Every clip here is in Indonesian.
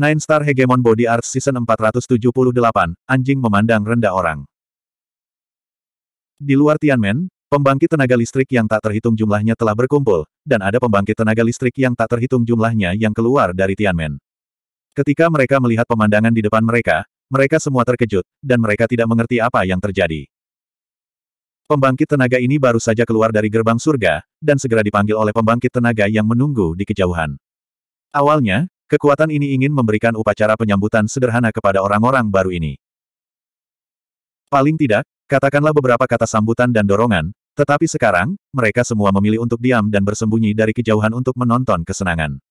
Nine Star Hegemon Body Arts Season 478, Anjing Memandang Rendah Orang. Di luar Tianmen, pembangkit tenaga listrik yang tak terhitung jumlahnya telah berkumpul, dan ada pembangkit tenaga listrik yang tak terhitung jumlahnya yang keluar dari Tianmen. Ketika mereka melihat pemandangan di depan mereka, mereka semua terkejut, dan mereka tidak mengerti apa yang terjadi. Pembangkit tenaga ini baru saja keluar dari gerbang surga, dan segera dipanggil oleh pembangkit tenaga yang menunggu di kejauhan. Awalnya, Kekuatan ini ingin memberikan upacara penyambutan sederhana kepada orang-orang baru ini. Paling tidak, katakanlah beberapa kata sambutan dan dorongan, tetapi sekarang, mereka semua memilih untuk diam dan bersembunyi dari kejauhan untuk menonton kesenangan.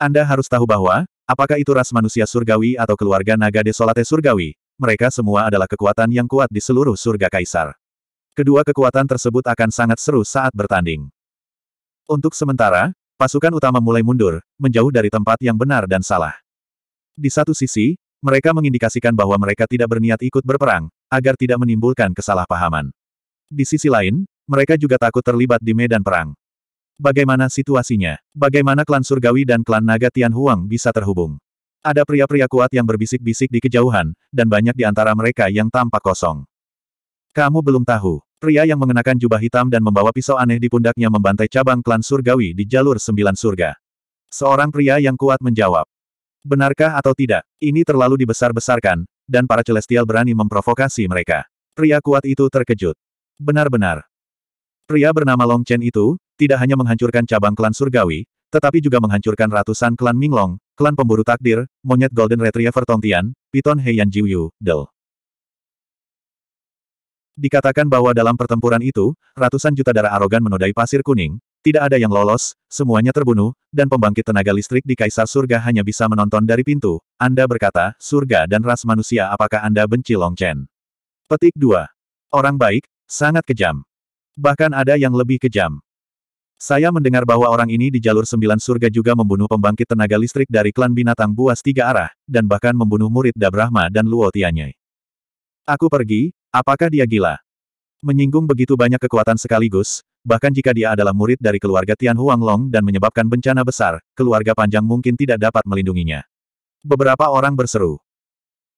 Anda harus tahu bahwa, apakah itu ras manusia surgawi atau keluarga naga desolate surgawi, mereka semua adalah kekuatan yang kuat di seluruh surga kaisar. Kedua kekuatan tersebut akan sangat seru saat bertanding. Untuk sementara, Pasukan utama mulai mundur, menjauh dari tempat yang benar dan salah. Di satu sisi, mereka mengindikasikan bahwa mereka tidak berniat ikut berperang, agar tidak menimbulkan kesalahpahaman. Di sisi lain, mereka juga takut terlibat di medan perang. Bagaimana situasinya? Bagaimana klan Surgawi dan klan Naga Tianhuang bisa terhubung? Ada pria-pria kuat yang berbisik-bisik di kejauhan, dan banyak di antara mereka yang tampak kosong. Kamu belum tahu. Pria yang mengenakan jubah hitam dan membawa pisau aneh di pundaknya membantai cabang klan surgawi di jalur sembilan surga. Seorang pria yang kuat menjawab. Benarkah atau tidak, ini terlalu dibesar-besarkan, dan para celestial berani memprovokasi mereka. Pria kuat itu terkejut. Benar-benar. Pria bernama Long Chen itu, tidak hanya menghancurkan cabang klan surgawi, tetapi juga menghancurkan ratusan klan Minglong, klan pemburu takdir, monyet Golden Retriever Tongtian, Piton Heian Jiuyu, Del. Dikatakan bahwa dalam pertempuran itu, ratusan juta darah arogan menodai pasir kuning, tidak ada yang lolos, semuanya terbunuh, dan pembangkit tenaga listrik di Kaisar Surga hanya bisa menonton dari pintu. Anda berkata, surga dan ras manusia apakah Anda benci Long Chen? Petik 2. Orang baik, sangat kejam. Bahkan ada yang lebih kejam. Saya mendengar bahwa orang ini di jalur sembilan surga juga membunuh pembangkit tenaga listrik dari klan binatang buas tiga arah, dan bahkan membunuh murid Dabrahma dan Luo Tianyai. Aku pergi, Apakah dia gila? Menyinggung begitu banyak kekuatan sekaligus, bahkan jika dia adalah murid dari keluarga Tian Huang Long dan menyebabkan bencana besar, keluarga panjang mungkin tidak dapat melindunginya. Beberapa orang berseru.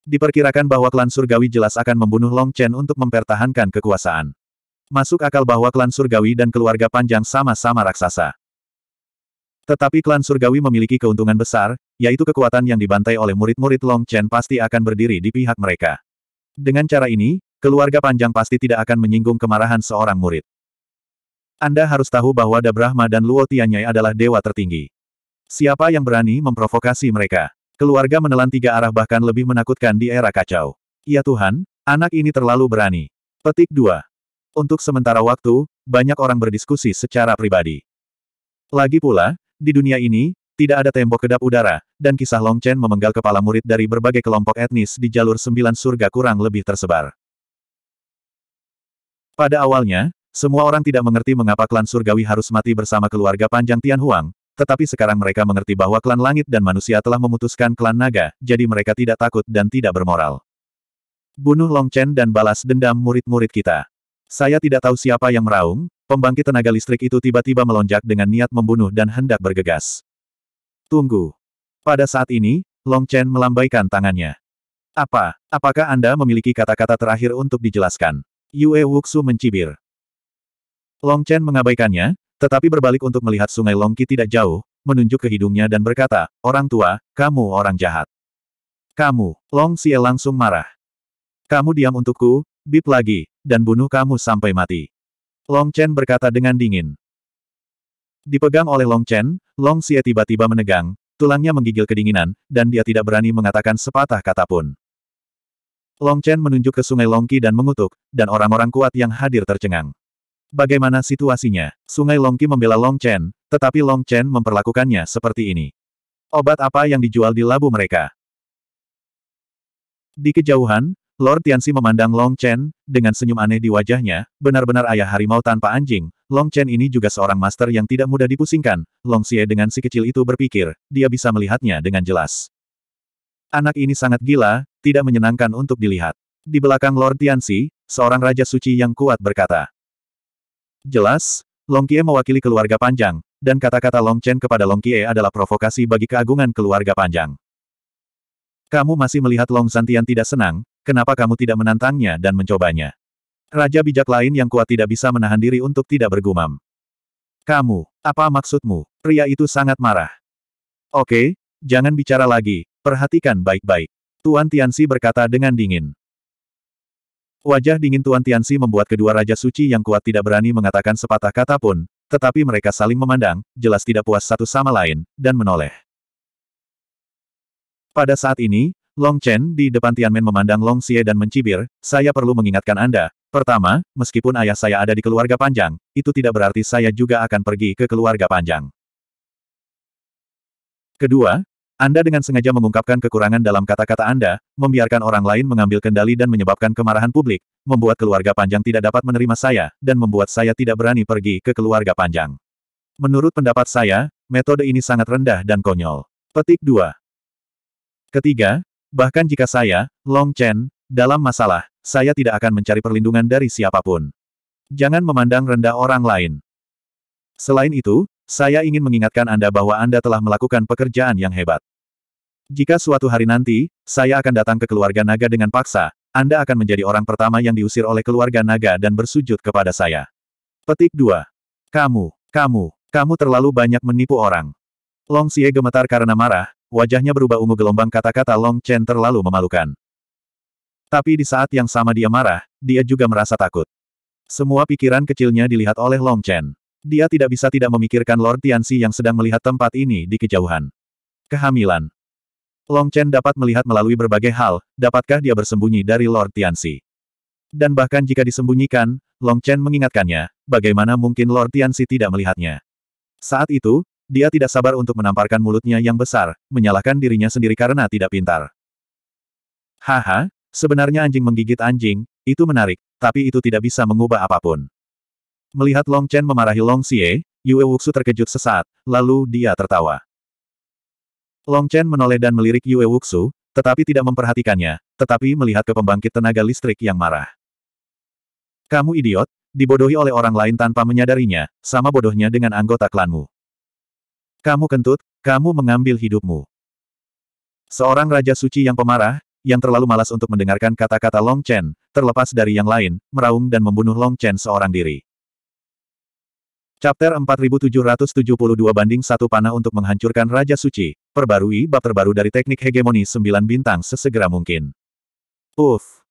Diperkirakan bahwa klan surgawi jelas akan membunuh Long Chen untuk mempertahankan kekuasaan. Masuk akal bahwa klan surgawi dan keluarga panjang sama-sama raksasa. Tetapi klan surgawi memiliki keuntungan besar, yaitu kekuatan yang dibantai oleh murid-murid Long Chen pasti akan berdiri di pihak mereka. Dengan cara ini, keluarga panjang pasti tidak akan menyinggung kemarahan seorang murid. Anda harus tahu bahwa Dabrahma dan Luo Tianyai adalah dewa tertinggi. Siapa yang berani memprovokasi mereka? Keluarga menelan tiga arah bahkan lebih menakutkan di era kacau. Ya Tuhan, anak ini terlalu berani. Petik 2. Untuk sementara waktu, banyak orang berdiskusi secara pribadi. Lagi pula, di dunia ini, tidak ada tembok kedap udara, dan kisah Long Chen memenggal kepala murid dari berbagai kelompok etnis di jalur sembilan surga kurang lebih tersebar. Pada awalnya, semua orang tidak mengerti mengapa klan surgawi harus mati bersama keluarga panjang Tianhuang, tetapi sekarang mereka mengerti bahwa klan langit dan manusia telah memutuskan klan naga, jadi mereka tidak takut dan tidak bermoral. Bunuh Long Chen dan balas dendam murid-murid kita. Saya tidak tahu siapa yang meraung, pembangkit tenaga listrik itu tiba-tiba melonjak dengan niat membunuh dan hendak bergegas. Tunggu. Pada saat ini, Long Chen melambaikan tangannya. Apa, apakah Anda memiliki kata-kata terakhir untuk dijelaskan? Yue Wuxu mencibir. Long Chen mengabaikannya, tetapi berbalik untuk melihat sungai Longki tidak jauh, menunjuk ke hidungnya dan berkata, Orang tua, kamu orang jahat. Kamu, Long Xie langsung marah. Kamu diam untukku, bip lagi, dan bunuh kamu sampai mati. Long Chen berkata dengan dingin. Dipegang oleh Long Chen, Long Xie tiba-tiba menegang, tulangnya menggigil kedinginan, dan dia tidak berani mengatakan sepatah kata pun. Long Chen menunjuk ke sungai Longki dan mengutuk, dan orang-orang kuat yang hadir tercengang. Bagaimana situasinya? Sungai Longki membela Long Chen, tetapi Long Chen memperlakukannya seperti ini. Obat apa yang dijual di labu mereka? Di kejauhan, Lord Tianxi memandang Long Chen, dengan senyum aneh di wajahnya, benar-benar ayah harimau tanpa anjing, Long Chen ini juga seorang master yang tidak mudah dipusingkan, Long Xie dengan si kecil itu berpikir, dia bisa melihatnya dengan jelas. Anak ini sangat gila, tidak menyenangkan untuk dilihat. Di belakang Lord Tianxi, seorang raja suci yang kuat berkata. Jelas, Long Qie mewakili keluarga panjang, dan kata-kata Long Chen kepada Long Qie adalah provokasi bagi keagungan keluarga panjang. Kamu masih melihat Long Santian tidak senang, kenapa kamu tidak menantangnya dan mencobanya? Raja bijak lain yang kuat tidak bisa menahan diri untuk tidak bergumam. Kamu, apa maksudmu? Pria itu sangat marah. Oke, jangan bicara lagi, perhatikan baik-baik. Tuan Tianxi berkata dengan dingin. Wajah dingin Tuan Tianxi membuat kedua Raja Suci yang kuat tidak berani mengatakan sepatah kata pun, tetapi mereka saling memandang, jelas tidak puas satu sama lain, dan menoleh. Pada saat ini, Long Chen di depan Tianmen memandang Long Xie dan mencibir, saya perlu mengingatkan Anda, Pertama, meskipun ayah saya ada di keluarga panjang, itu tidak berarti saya juga akan pergi ke keluarga panjang. Kedua, anda dengan sengaja mengungkapkan kekurangan dalam kata-kata Anda, membiarkan orang lain mengambil kendali dan menyebabkan kemarahan publik, membuat keluarga panjang tidak dapat menerima saya, dan membuat saya tidak berani pergi ke keluarga panjang. Menurut pendapat saya, metode ini sangat rendah dan konyol. Petik 2. Ketiga, bahkan jika saya, Long Chen, dalam masalah, saya tidak akan mencari perlindungan dari siapapun. Jangan memandang rendah orang lain. Selain itu, saya ingin mengingatkan Anda bahwa Anda telah melakukan pekerjaan yang hebat. Jika suatu hari nanti, saya akan datang ke keluarga naga dengan paksa, Anda akan menjadi orang pertama yang diusir oleh keluarga naga dan bersujud kepada saya. Petik 2. Kamu, kamu, kamu terlalu banyak menipu orang. Long Xie gemetar karena marah, wajahnya berubah ungu gelombang kata-kata Long Chen terlalu memalukan. Tapi di saat yang sama dia marah, dia juga merasa takut. Semua pikiran kecilnya dilihat oleh Long Chen. Dia tidak bisa tidak memikirkan Lord Tianxi yang sedang melihat tempat ini di kejauhan. Kehamilan. Long Chen dapat melihat melalui berbagai hal, dapatkah dia bersembunyi dari Lord Tianxi. Dan bahkan jika disembunyikan, Long Chen mengingatkannya, bagaimana mungkin Lord Tianxi tidak melihatnya. Saat itu, dia tidak sabar untuk menamparkan mulutnya yang besar, menyalahkan dirinya sendiri karena tidak pintar. Haha, sebenarnya anjing menggigit anjing, itu menarik, tapi itu tidak bisa mengubah apapun. Melihat Long Chen memarahi Long Xie, Yue Wuxu terkejut sesaat, lalu dia tertawa. Long Chen menoleh dan melirik Yue Wuxu, tetapi tidak memperhatikannya, tetapi melihat ke pembangkit tenaga listrik yang marah. Kamu idiot, dibodohi oleh orang lain tanpa menyadarinya, sama bodohnya dengan anggota klanmu. Kamu kentut, kamu mengambil hidupmu. Seorang Raja Suci yang pemarah, yang terlalu malas untuk mendengarkan kata-kata Long Chen, terlepas dari yang lain, meraung dan membunuh Long Chen seorang diri. Chapter 4772 banding satu panah untuk menghancurkan Raja Suci, perbarui bab terbaru dari teknik hegemoni sembilan bintang sesegera mungkin. Uff.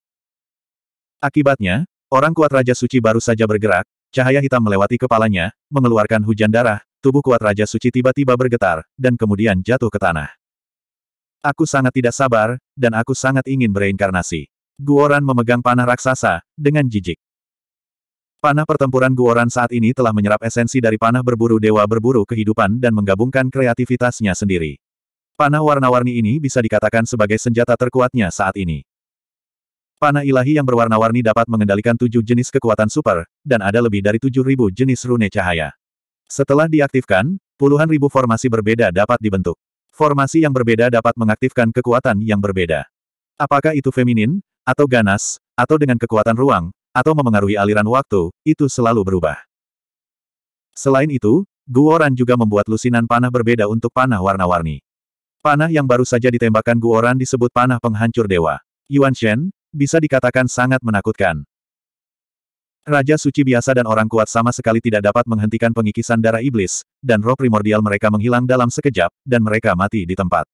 Akibatnya, orang kuat Raja Suci baru saja bergerak, cahaya hitam melewati kepalanya, mengeluarkan hujan darah, tubuh kuat Raja Suci tiba-tiba bergetar, dan kemudian jatuh ke tanah. Aku sangat tidak sabar, dan aku sangat ingin bereinkarnasi. Guoran memegang panah raksasa, dengan jijik. Panah pertempuran Guoran saat ini telah menyerap esensi dari panah berburu dewa berburu kehidupan dan menggabungkan kreativitasnya sendiri. Panah warna-warni ini bisa dikatakan sebagai senjata terkuatnya saat ini. Panah ilahi yang berwarna-warni dapat mengendalikan tujuh jenis kekuatan super, dan ada lebih dari tujuh ribu jenis rune cahaya. Setelah diaktifkan, puluhan ribu formasi berbeda dapat dibentuk. Formasi yang berbeda dapat mengaktifkan kekuatan yang berbeda. Apakah itu feminin, atau ganas, atau dengan kekuatan ruang, atau memengaruhi aliran waktu, itu selalu berubah. Selain itu, Guoran juga membuat lusinan panah berbeda untuk panah warna-warni. Panah yang baru saja ditembakkan Guoran disebut panah penghancur dewa. Yuan Shen, bisa dikatakan sangat menakutkan. Raja suci biasa dan orang kuat sama sekali tidak dapat menghentikan pengikisan darah iblis, dan roh primordial mereka menghilang dalam sekejap, dan mereka mati di tempat.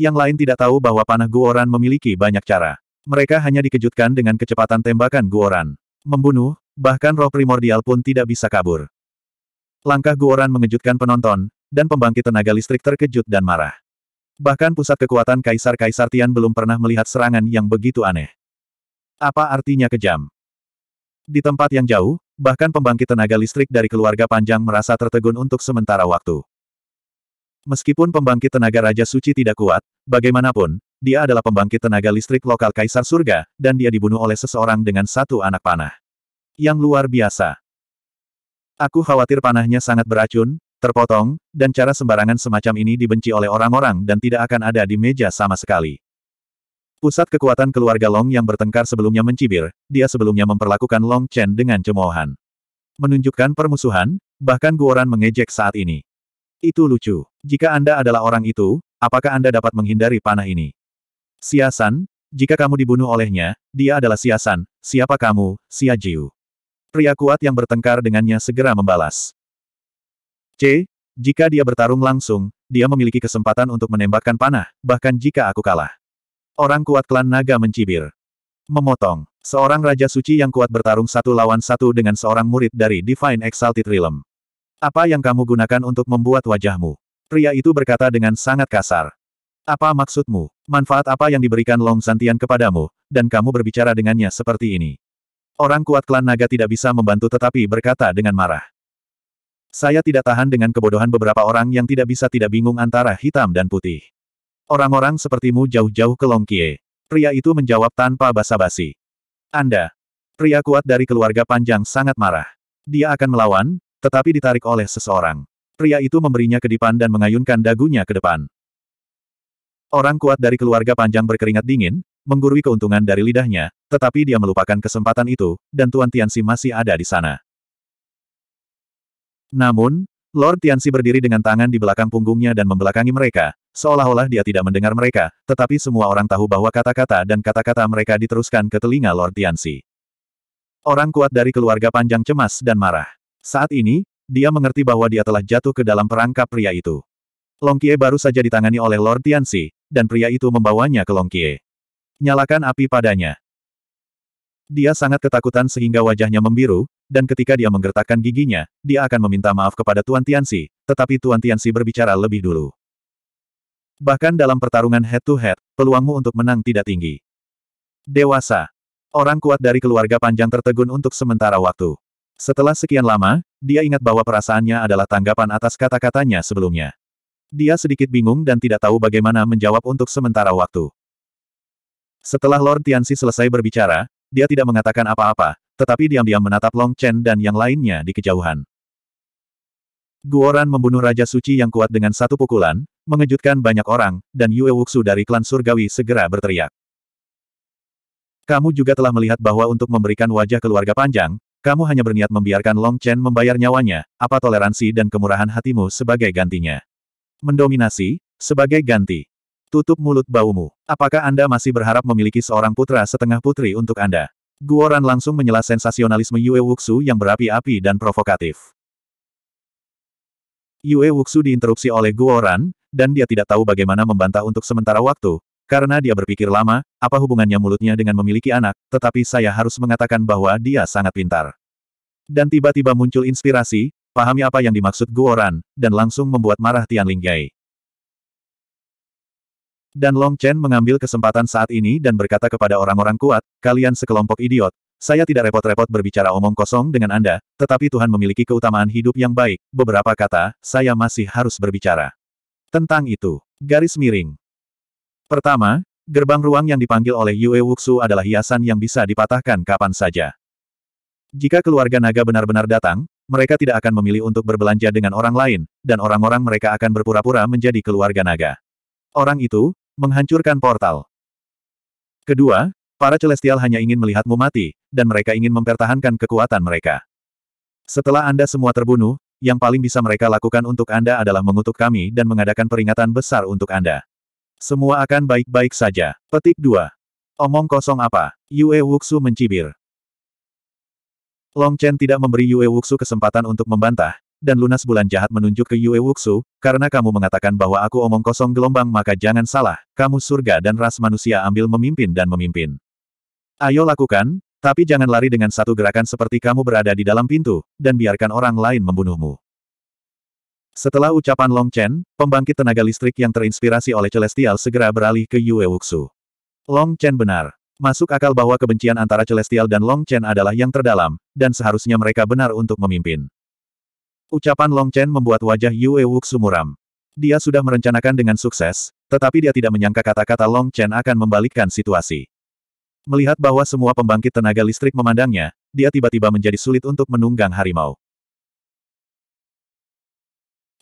Yang lain tidak tahu bahwa panah Guoran memiliki banyak cara. Mereka hanya dikejutkan dengan kecepatan tembakan Guoran. Membunuh, bahkan roh primordial pun tidak bisa kabur. Langkah Guoran mengejutkan penonton, dan pembangkit tenaga listrik terkejut dan marah. Bahkan pusat kekuatan Kaisar-Kaisar Tian belum pernah melihat serangan yang begitu aneh. Apa artinya kejam? Di tempat yang jauh, bahkan pembangkit tenaga listrik dari keluarga panjang merasa tertegun untuk sementara waktu. Meskipun pembangkit tenaga Raja Suci tidak kuat, bagaimanapun, dia adalah pembangkit tenaga listrik lokal Kaisar Surga, dan dia dibunuh oleh seseorang dengan satu anak panah. Yang luar biasa. Aku khawatir panahnya sangat beracun, terpotong, dan cara sembarangan semacam ini dibenci oleh orang-orang dan tidak akan ada di meja sama sekali. Pusat kekuatan keluarga Long yang bertengkar sebelumnya mencibir, dia sebelumnya memperlakukan Long Chen dengan cemoohan. Menunjukkan permusuhan, bahkan Guoran mengejek saat ini. Itu lucu. Jika Anda adalah orang itu, apakah Anda dapat menghindari panah ini? Siasan, jika kamu dibunuh olehnya, dia adalah Siasan, siapa kamu, Xia Jiu. Pria kuat yang bertengkar dengannya segera membalas. C. Jika dia bertarung langsung, dia memiliki kesempatan untuk menembakkan panah, bahkan jika aku kalah. Orang kuat klan naga mencibir. Memotong. Seorang Raja Suci yang kuat bertarung satu lawan satu dengan seorang murid dari Divine Exalted Realm. Apa yang kamu gunakan untuk membuat wajahmu? Pria itu berkata dengan sangat kasar. Apa maksudmu? Manfaat apa yang diberikan Long Santian kepadamu, dan kamu berbicara dengannya seperti ini? Orang kuat klan naga tidak bisa membantu tetapi berkata dengan marah. Saya tidak tahan dengan kebodohan beberapa orang yang tidak bisa tidak bingung antara hitam dan putih. Orang-orang sepertimu jauh-jauh ke Long Kie. Pria itu menjawab tanpa basa-basi. Anda. Pria kuat dari keluarga panjang sangat marah. Dia akan melawan, tetapi ditarik oleh seseorang. Pria itu memberinya kedipan dan mengayunkan dagunya ke depan. Orang kuat dari keluarga panjang berkeringat dingin, menggurui keuntungan dari lidahnya, tetapi dia melupakan kesempatan itu, dan Tuan Tianxi masih ada di sana. Namun, Lord Tianxi berdiri dengan tangan di belakang punggungnya dan membelakangi mereka, seolah-olah dia tidak mendengar mereka, tetapi semua orang tahu bahwa kata-kata dan kata-kata mereka diteruskan ke telinga Lord Tianxi. Orang kuat dari keluarga panjang cemas dan marah. Saat ini, dia mengerti bahwa dia telah jatuh ke dalam perangkap pria itu. Longkie baru saja ditangani oleh Lord Tianxi, dan pria itu membawanya ke Longkie. Nyalakan api padanya. Dia sangat ketakutan sehingga wajahnya membiru, dan ketika dia menggertakkan giginya, dia akan meminta maaf kepada Tuan Tianxi, tetapi Tuan Tianxi berbicara lebih dulu. Bahkan dalam pertarungan head-to-head, -head, peluangmu untuk menang tidak tinggi. Dewasa. Orang kuat dari keluarga panjang tertegun untuk sementara waktu. Setelah sekian lama, dia ingat bahwa perasaannya adalah tanggapan atas kata-katanya sebelumnya. Dia sedikit bingung dan tidak tahu bagaimana menjawab untuk sementara waktu. Setelah Lord Tianxi selesai berbicara, dia tidak mengatakan apa-apa, tetapi diam-diam menatap Long Chen dan yang lainnya di kejauhan. Guoran membunuh Raja Suci yang kuat dengan satu pukulan, mengejutkan banyak orang, dan Yue Wuxu dari klan Surgawi segera berteriak. Kamu juga telah melihat bahwa untuk memberikan wajah keluarga panjang, kamu hanya berniat membiarkan Long Chen membayar nyawanya, apa toleransi dan kemurahan hatimu sebagai gantinya mendominasi, sebagai ganti. Tutup mulut baumu. Apakah Anda masih berharap memiliki seorang putra setengah putri untuk Anda? Guoran langsung menyela sensasionalisme Yue Wuxu yang berapi-api dan provokatif. Yue Wuxu diinterupsi oleh Guoran, dan dia tidak tahu bagaimana membantah untuk sementara waktu, karena dia berpikir lama, apa hubungannya mulutnya dengan memiliki anak, tetapi saya harus mengatakan bahwa dia sangat pintar. Dan tiba-tiba muncul inspirasi, pahami apa yang dimaksud Guoran, dan langsung membuat marah Tian Linggai. Dan Long Chen mengambil kesempatan saat ini dan berkata kepada orang-orang kuat, kalian sekelompok idiot, saya tidak repot-repot berbicara omong kosong dengan Anda, tetapi Tuhan memiliki keutamaan hidup yang baik, beberapa kata, saya masih harus berbicara. Tentang itu, garis miring. Pertama, gerbang ruang yang dipanggil oleh Yue Wuxu adalah hiasan yang bisa dipatahkan kapan saja. Jika keluarga naga benar-benar datang, mereka tidak akan memilih untuk berbelanja dengan orang lain, dan orang-orang mereka akan berpura-pura menjadi keluarga naga. Orang itu, menghancurkan portal. Kedua, para Celestial hanya ingin melihatmu mati, dan mereka ingin mempertahankan kekuatan mereka. Setelah Anda semua terbunuh, yang paling bisa mereka lakukan untuk Anda adalah mengutuk kami dan mengadakan peringatan besar untuk Anda. Semua akan baik-baik saja. Petik 2. Omong kosong apa? Yue Wuxu mencibir. Long Chen tidak memberi Yue Wuxu kesempatan untuk membantah, dan lunas bulan jahat menunjuk ke Yue Wuxu, karena kamu mengatakan bahwa aku omong kosong gelombang maka jangan salah, kamu surga dan ras manusia ambil memimpin dan memimpin. Ayo lakukan, tapi jangan lari dengan satu gerakan seperti kamu berada di dalam pintu, dan biarkan orang lain membunuhmu. Setelah ucapan Long Chen, pembangkit tenaga listrik yang terinspirasi oleh Celestial segera beralih ke Yue Wuxu. Long Chen benar, Masuk akal bahwa kebencian antara Celestial dan Long Chen adalah yang terdalam, dan seharusnya mereka benar untuk memimpin. Ucapan Long Chen membuat wajah Yue Wuk sumuram. Dia sudah merencanakan dengan sukses, tetapi dia tidak menyangka kata-kata Long Chen akan membalikkan situasi. Melihat bahwa semua pembangkit tenaga listrik memandangnya, dia tiba-tiba menjadi sulit untuk menunggang harimau.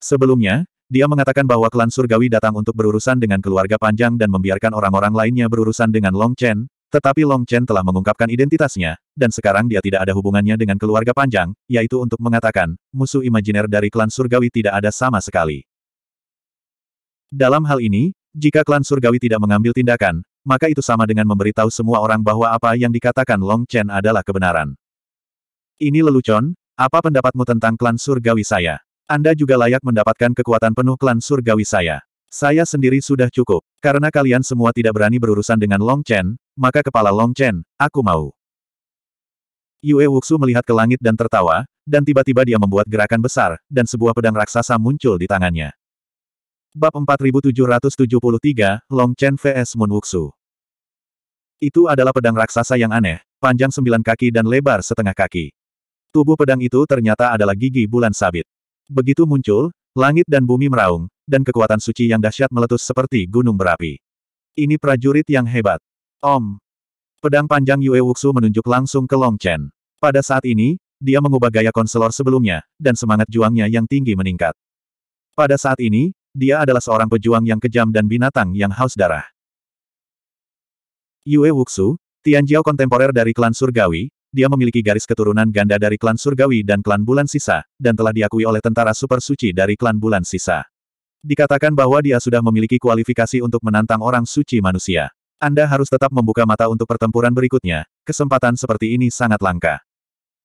Sebelumnya, dia mengatakan bahwa klan surgawi datang untuk berurusan dengan keluarga panjang dan membiarkan orang-orang lainnya berurusan dengan Long Chen, tetapi Long Chen telah mengungkapkan identitasnya, dan sekarang dia tidak ada hubungannya dengan keluarga panjang, yaitu untuk mengatakan, musuh imajiner dari klan surgawi tidak ada sama sekali. Dalam hal ini, jika klan surgawi tidak mengambil tindakan, maka itu sama dengan memberitahu semua orang bahwa apa yang dikatakan Long Chen adalah kebenaran. Ini lelucon, apa pendapatmu tentang klan surgawi saya? Anda juga layak mendapatkan kekuatan penuh klan surgawi saya. Saya sendiri sudah cukup. Karena kalian semua tidak berani berurusan dengan Long Chen, maka kepala Long Chen, aku mau. Yue Wuxu melihat ke langit dan tertawa, dan tiba-tiba dia membuat gerakan besar, dan sebuah pedang raksasa muncul di tangannya. Bab 4773, Long Chen vs Moon Wuxu. Itu adalah pedang raksasa yang aneh, panjang sembilan kaki dan lebar setengah kaki. Tubuh pedang itu ternyata adalah gigi bulan sabit. Begitu muncul, langit dan bumi meraung, dan kekuatan suci yang dahsyat meletus seperti gunung berapi. Ini prajurit yang hebat. Om. Pedang panjang Yue Wuxu menunjuk langsung ke Long Chen. Pada saat ini, dia mengubah gaya konselor sebelumnya, dan semangat juangnya yang tinggi meningkat. Pada saat ini, dia adalah seorang pejuang yang kejam dan binatang yang haus darah. Yue Wuxu, Tianjiao kontemporer dari klan Surgawi, dia memiliki garis keturunan ganda dari klan Surgawi dan klan Bulan Sisa, dan telah diakui oleh tentara super suci dari klan Bulan Sisa. Dikatakan bahwa dia sudah memiliki kualifikasi untuk menantang orang suci manusia. Anda harus tetap membuka mata untuk pertempuran berikutnya, kesempatan seperti ini sangat langka.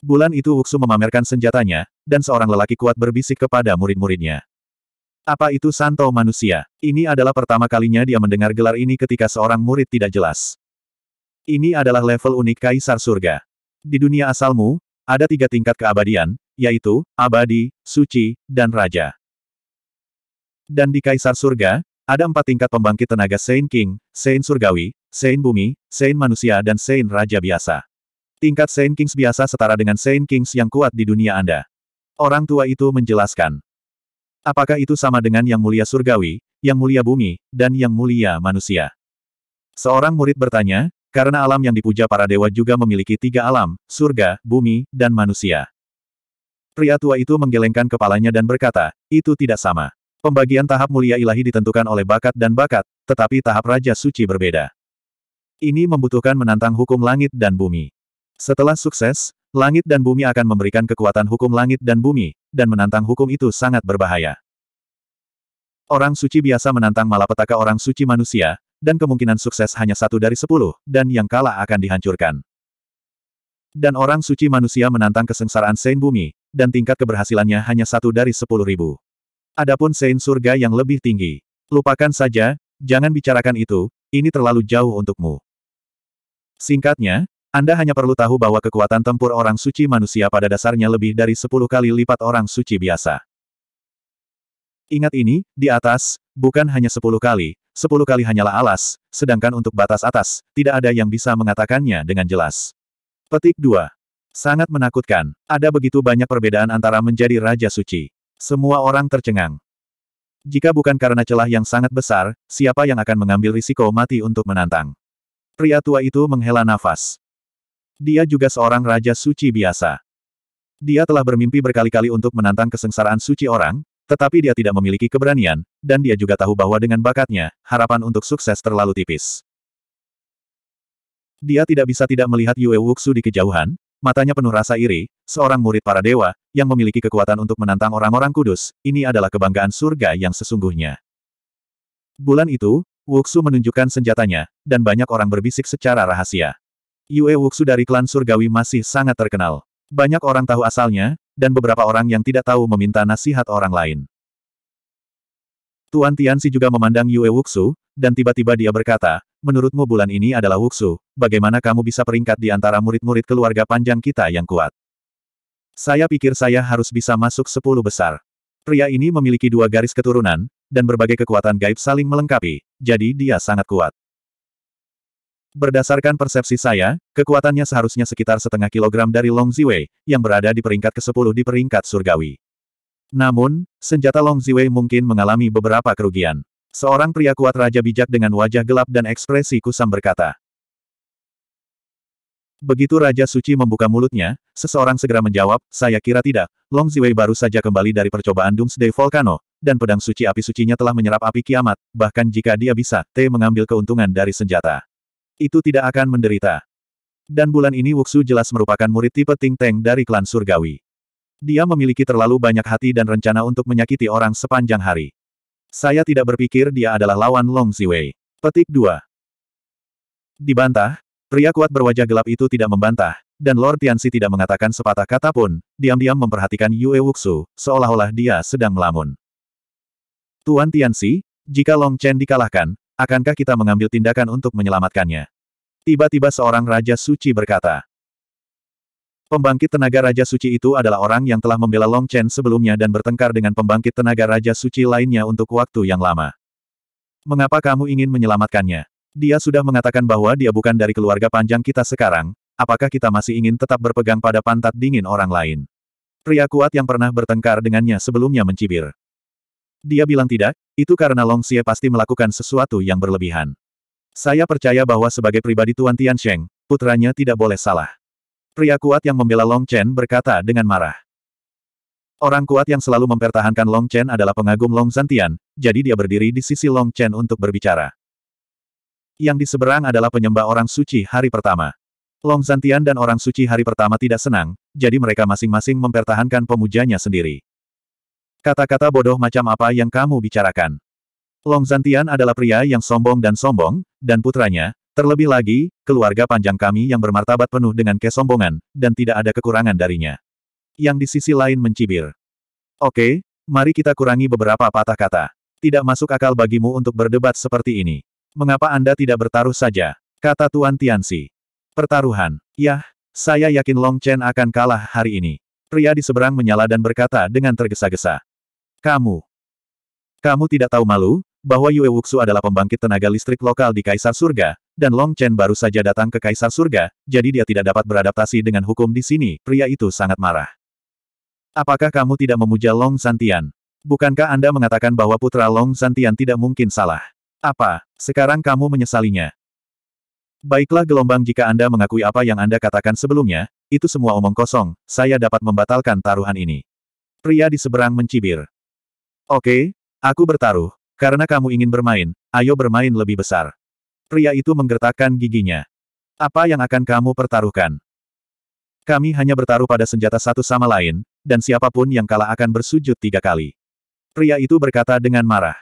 Bulan itu wuxu memamerkan senjatanya, dan seorang lelaki kuat berbisik kepada murid-muridnya. Apa itu santo manusia? Ini adalah pertama kalinya dia mendengar gelar ini ketika seorang murid tidak jelas. Ini adalah level unik Kaisar Surga. Di dunia asalmu, ada tiga tingkat keabadian, yaitu, abadi, suci, dan raja. Dan di Kaisar Surga, ada empat tingkat pembangkit tenaga Saint King, Saint Surgawi, Saint Bumi, Saint Manusia dan Saint Raja Biasa. Tingkat Saint Kings biasa setara dengan Saint Kings yang kuat di dunia Anda. Orang tua itu menjelaskan. Apakah itu sama dengan Yang Mulia Surgawi, Yang Mulia Bumi, dan Yang Mulia Manusia? Seorang murid bertanya, karena alam yang dipuja para dewa juga memiliki tiga alam, surga, bumi, dan manusia. Pria tua itu menggelengkan kepalanya dan berkata, itu tidak sama. Pembagian tahap mulia ilahi ditentukan oleh bakat dan bakat, tetapi tahap Raja Suci berbeda. Ini membutuhkan menantang hukum langit dan bumi. Setelah sukses, langit dan bumi akan memberikan kekuatan hukum langit dan bumi, dan menantang hukum itu sangat berbahaya. Orang suci biasa menantang malapetaka orang suci manusia, dan kemungkinan sukses hanya satu dari sepuluh, dan yang kalah akan dihancurkan. Dan orang suci manusia menantang kesengsaraan sen Bumi, dan tingkat keberhasilannya hanya satu dari sepuluh ribu. Adapun sein surga yang lebih tinggi. Lupakan saja, jangan bicarakan itu, ini terlalu jauh untukmu. Singkatnya, Anda hanya perlu tahu bahwa kekuatan tempur orang suci manusia pada dasarnya lebih dari 10 kali lipat orang suci biasa. Ingat ini, di atas, bukan hanya 10 kali, 10 kali hanyalah alas, sedangkan untuk batas atas, tidak ada yang bisa mengatakannya dengan jelas. Petik 2. Sangat menakutkan, ada begitu banyak perbedaan antara menjadi Raja Suci. Semua orang tercengang. Jika bukan karena celah yang sangat besar, siapa yang akan mengambil risiko mati untuk menantang? Pria tua itu menghela nafas. Dia juga seorang raja suci biasa. Dia telah bermimpi berkali-kali untuk menantang kesengsaraan suci orang, tetapi dia tidak memiliki keberanian, dan dia juga tahu bahwa dengan bakatnya, harapan untuk sukses terlalu tipis. Dia tidak bisa tidak melihat Yue Wuxu di kejauhan, matanya penuh rasa iri, seorang murid para dewa, yang memiliki kekuatan untuk menantang orang-orang kudus, ini adalah kebanggaan surga yang sesungguhnya. Bulan itu, Wuxu menunjukkan senjatanya, dan banyak orang berbisik secara rahasia. Yue Wuxu dari klan surgawi masih sangat terkenal. Banyak orang tahu asalnya, dan beberapa orang yang tidak tahu meminta nasihat orang lain. Tuan Tianxi juga memandang Yue Wuxu, dan tiba-tiba dia berkata, menurutmu bulan ini adalah Wuxu, bagaimana kamu bisa peringkat di antara murid-murid keluarga panjang kita yang kuat? Saya pikir saya harus bisa masuk sepuluh besar. Pria ini memiliki dua garis keturunan, dan berbagai kekuatan gaib saling melengkapi, jadi dia sangat kuat. Berdasarkan persepsi saya, kekuatannya seharusnya sekitar setengah kilogram dari Long Ziwei, yang berada di peringkat ke-10 di peringkat surgawi. Namun, senjata Long Ziwei mungkin mengalami beberapa kerugian. Seorang pria kuat raja bijak dengan wajah gelap dan ekspresi kusam berkata. Begitu Raja Suci membuka mulutnya, seseorang segera menjawab, saya kira tidak, Long Ziwei baru saja kembali dari percobaan Doomsday Volcano, dan pedang suci api sucinya telah menyerap api kiamat, bahkan jika dia bisa, T mengambil keuntungan dari senjata. Itu tidak akan menderita. Dan bulan ini Wuxu jelas merupakan murid tipe Ting Teng dari klan surgawi. Dia memiliki terlalu banyak hati dan rencana untuk menyakiti orang sepanjang hari. Saya tidak berpikir dia adalah lawan Long Ziwei. Petik 2. Dibantah, pria kuat berwajah gelap itu tidak membantah, dan Lord Tianxi tidak mengatakan sepatah kata pun, diam-diam memperhatikan Yue Wuxu, seolah-olah dia sedang melamun. Tuan Tianxi, jika Long Chen dikalahkan, akankah kita mengambil tindakan untuk menyelamatkannya? Tiba-tiba seorang Raja Suci berkata. Pembangkit tenaga Raja Suci itu adalah orang yang telah membela Long Chen sebelumnya dan bertengkar dengan pembangkit tenaga Raja Suci lainnya untuk waktu yang lama. Mengapa kamu ingin menyelamatkannya? Dia sudah mengatakan bahwa dia bukan dari keluarga panjang kita sekarang, apakah kita masih ingin tetap berpegang pada pantat dingin orang lain? Pria kuat yang pernah bertengkar dengannya sebelumnya mencibir. Dia bilang tidak, itu karena Long Xie pasti melakukan sesuatu yang berlebihan. Saya percaya bahwa sebagai pribadi Tuan Tiansheng, putranya tidak boleh salah. Pria kuat yang membela Long Chen berkata dengan marah. Orang kuat yang selalu mempertahankan Long Chen adalah pengagum Long Zantian, jadi dia berdiri di sisi Long Chen untuk berbicara. Yang di seberang adalah penyembah orang suci hari pertama. Long Zantian dan orang suci hari pertama tidak senang, jadi mereka masing-masing mempertahankan pemujanya sendiri. Kata-kata bodoh macam apa yang kamu bicarakan? Long Zantian adalah pria yang sombong dan sombong, dan putranya, Terlebih lagi, keluarga panjang kami yang bermartabat penuh dengan kesombongan, dan tidak ada kekurangan darinya. Yang di sisi lain mencibir. Oke, mari kita kurangi beberapa patah kata. Tidak masuk akal bagimu untuk berdebat seperti ini. Mengapa Anda tidak bertaruh saja? Kata Tuan Tiansi. Pertaruhan. Yah, saya yakin Long Chen akan kalah hari ini. Pria di seberang menyala dan berkata dengan tergesa-gesa. Kamu. Kamu tidak tahu malu, bahwa Yue Wuxu adalah pembangkit tenaga listrik lokal di Kaisar Surga, dan Long Chen baru saja datang ke Kaisar Surga, jadi dia tidak dapat beradaptasi dengan hukum di sini, pria itu sangat marah. Apakah kamu tidak memuja Long Santian? Bukankah Anda mengatakan bahwa putra Long Santian tidak mungkin salah? Apa, sekarang kamu menyesalinya? Baiklah gelombang jika Anda mengakui apa yang Anda katakan sebelumnya, itu semua omong kosong, saya dapat membatalkan taruhan ini. Pria di seberang mencibir. Oke, aku bertaruh, karena kamu ingin bermain, ayo bermain lebih besar. Pria itu menggertakkan giginya. Apa yang akan kamu pertaruhkan? Kami hanya bertaruh pada senjata satu sama lain, dan siapapun yang kalah akan bersujud tiga kali. Pria itu berkata dengan marah.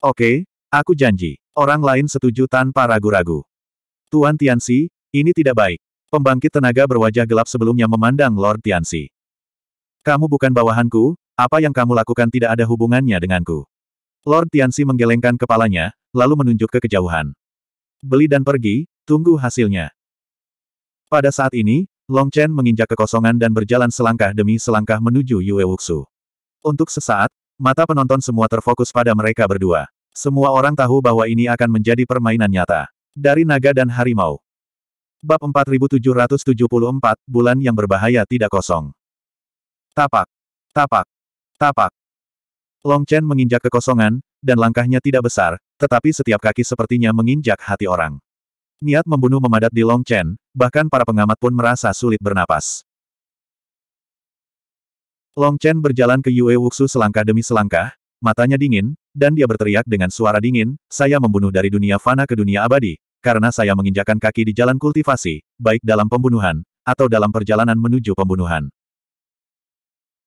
Oke, aku janji. Orang lain setuju tanpa ragu-ragu. Tuan Tianxi, ini tidak baik. Pembangkit tenaga berwajah gelap sebelumnya memandang Lord Tianxi. Kamu bukan bawahanku, apa yang kamu lakukan tidak ada hubungannya denganku. Lord Tianxi menggelengkan kepalanya, lalu menunjuk ke kejauhan. Beli dan pergi, tunggu hasilnya. Pada saat ini, Long Chen menginjak kekosongan dan berjalan selangkah demi selangkah menuju Yue Wuxu. Untuk sesaat, mata penonton semua terfokus pada mereka berdua. Semua orang tahu bahwa ini akan menjadi permainan nyata. Dari Naga dan Harimau. Bab 4774, bulan yang berbahaya tidak kosong. Tapak. Tapak. Tapak. Long Chen menginjak kekosongan, dan langkahnya tidak besar, tetapi setiap kaki sepertinya menginjak hati orang. Niat membunuh memadat di Long Chen, bahkan para pengamat pun merasa sulit bernapas. Long Chen berjalan ke Yue Wuxu selangkah demi selangkah, matanya dingin, dan dia berteriak dengan suara dingin, saya membunuh dari dunia fana ke dunia abadi, karena saya menginjakan kaki di jalan kultivasi, baik dalam pembunuhan, atau dalam perjalanan menuju pembunuhan.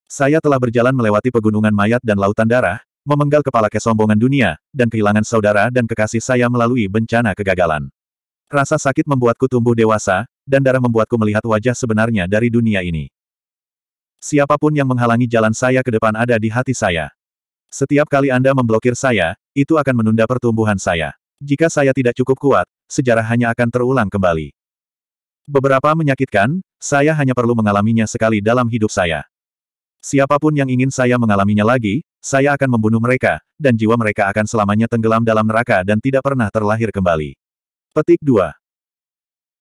Saya telah berjalan melewati pegunungan mayat dan lautan darah, memenggal kepala kesombongan dunia, dan kehilangan saudara dan kekasih saya melalui bencana kegagalan. Rasa sakit membuatku tumbuh dewasa, dan darah membuatku melihat wajah sebenarnya dari dunia ini. Siapapun yang menghalangi jalan saya ke depan ada di hati saya. Setiap kali Anda memblokir saya, itu akan menunda pertumbuhan saya. Jika saya tidak cukup kuat, sejarah hanya akan terulang kembali. Beberapa menyakitkan, saya hanya perlu mengalaminya sekali dalam hidup saya. Siapapun yang ingin saya mengalaminya lagi, saya akan membunuh mereka, dan jiwa mereka akan selamanya tenggelam dalam neraka dan tidak pernah terlahir kembali. Petik 2.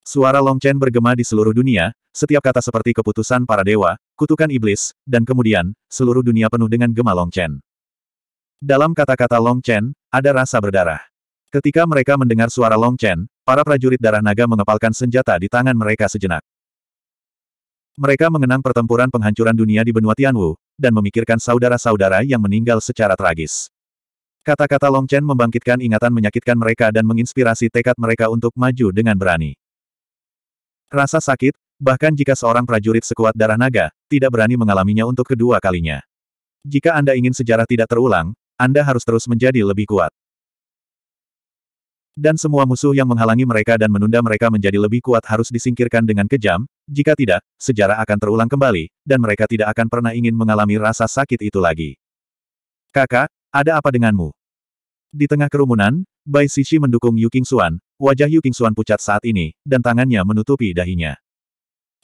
Suara Chen bergema di seluruh dunia, setiap kata seperti keputusan para dewa, kutukan iblis, dan kemudian, seluruh dunia penuh dengan gema Long Chen. Dalam kata-kata Long Chen ada rasa berdarah. Ketika mereka mendengar suara Long Chen, para prajurit darah naga mengepalkan senjata di tangan mereka sejenak. Mereka mengenang pertempuran penghancuran dunia di benua Tianwu, dan memikirkan saudara-saudara yang meninggal secara tragis. Kata-kata Long Chen membangkitkan ingatan menyakitkan mereka dan menginspirasi tekad mereka untuk maju dengan berani. Rasa sakit, bahkan jika seorang prajurit sekuat darah naga, tidak berani mengalaminya untuk kedua kalinya. Jika Anda ingin sejarah tidak terulang, Anda harus terus menjadi lebih kuat. Dan semua musuh yang menghalangi mereka dan menunda mereka menjadi lebih kuat harus disingkirkan dengan kejam, jika tidak, sejarah akan terulang kembali, dan mereka tidak akan pernah ingin mengalami rasa sakit itu lagi. Kakak, ada apa denganmu? Di tengah kerumunan, Bai Sishi mendukung Yu King Xuan. wajah Yu King Xuan pucat saat ini, dan tangannya menutupi dahinya.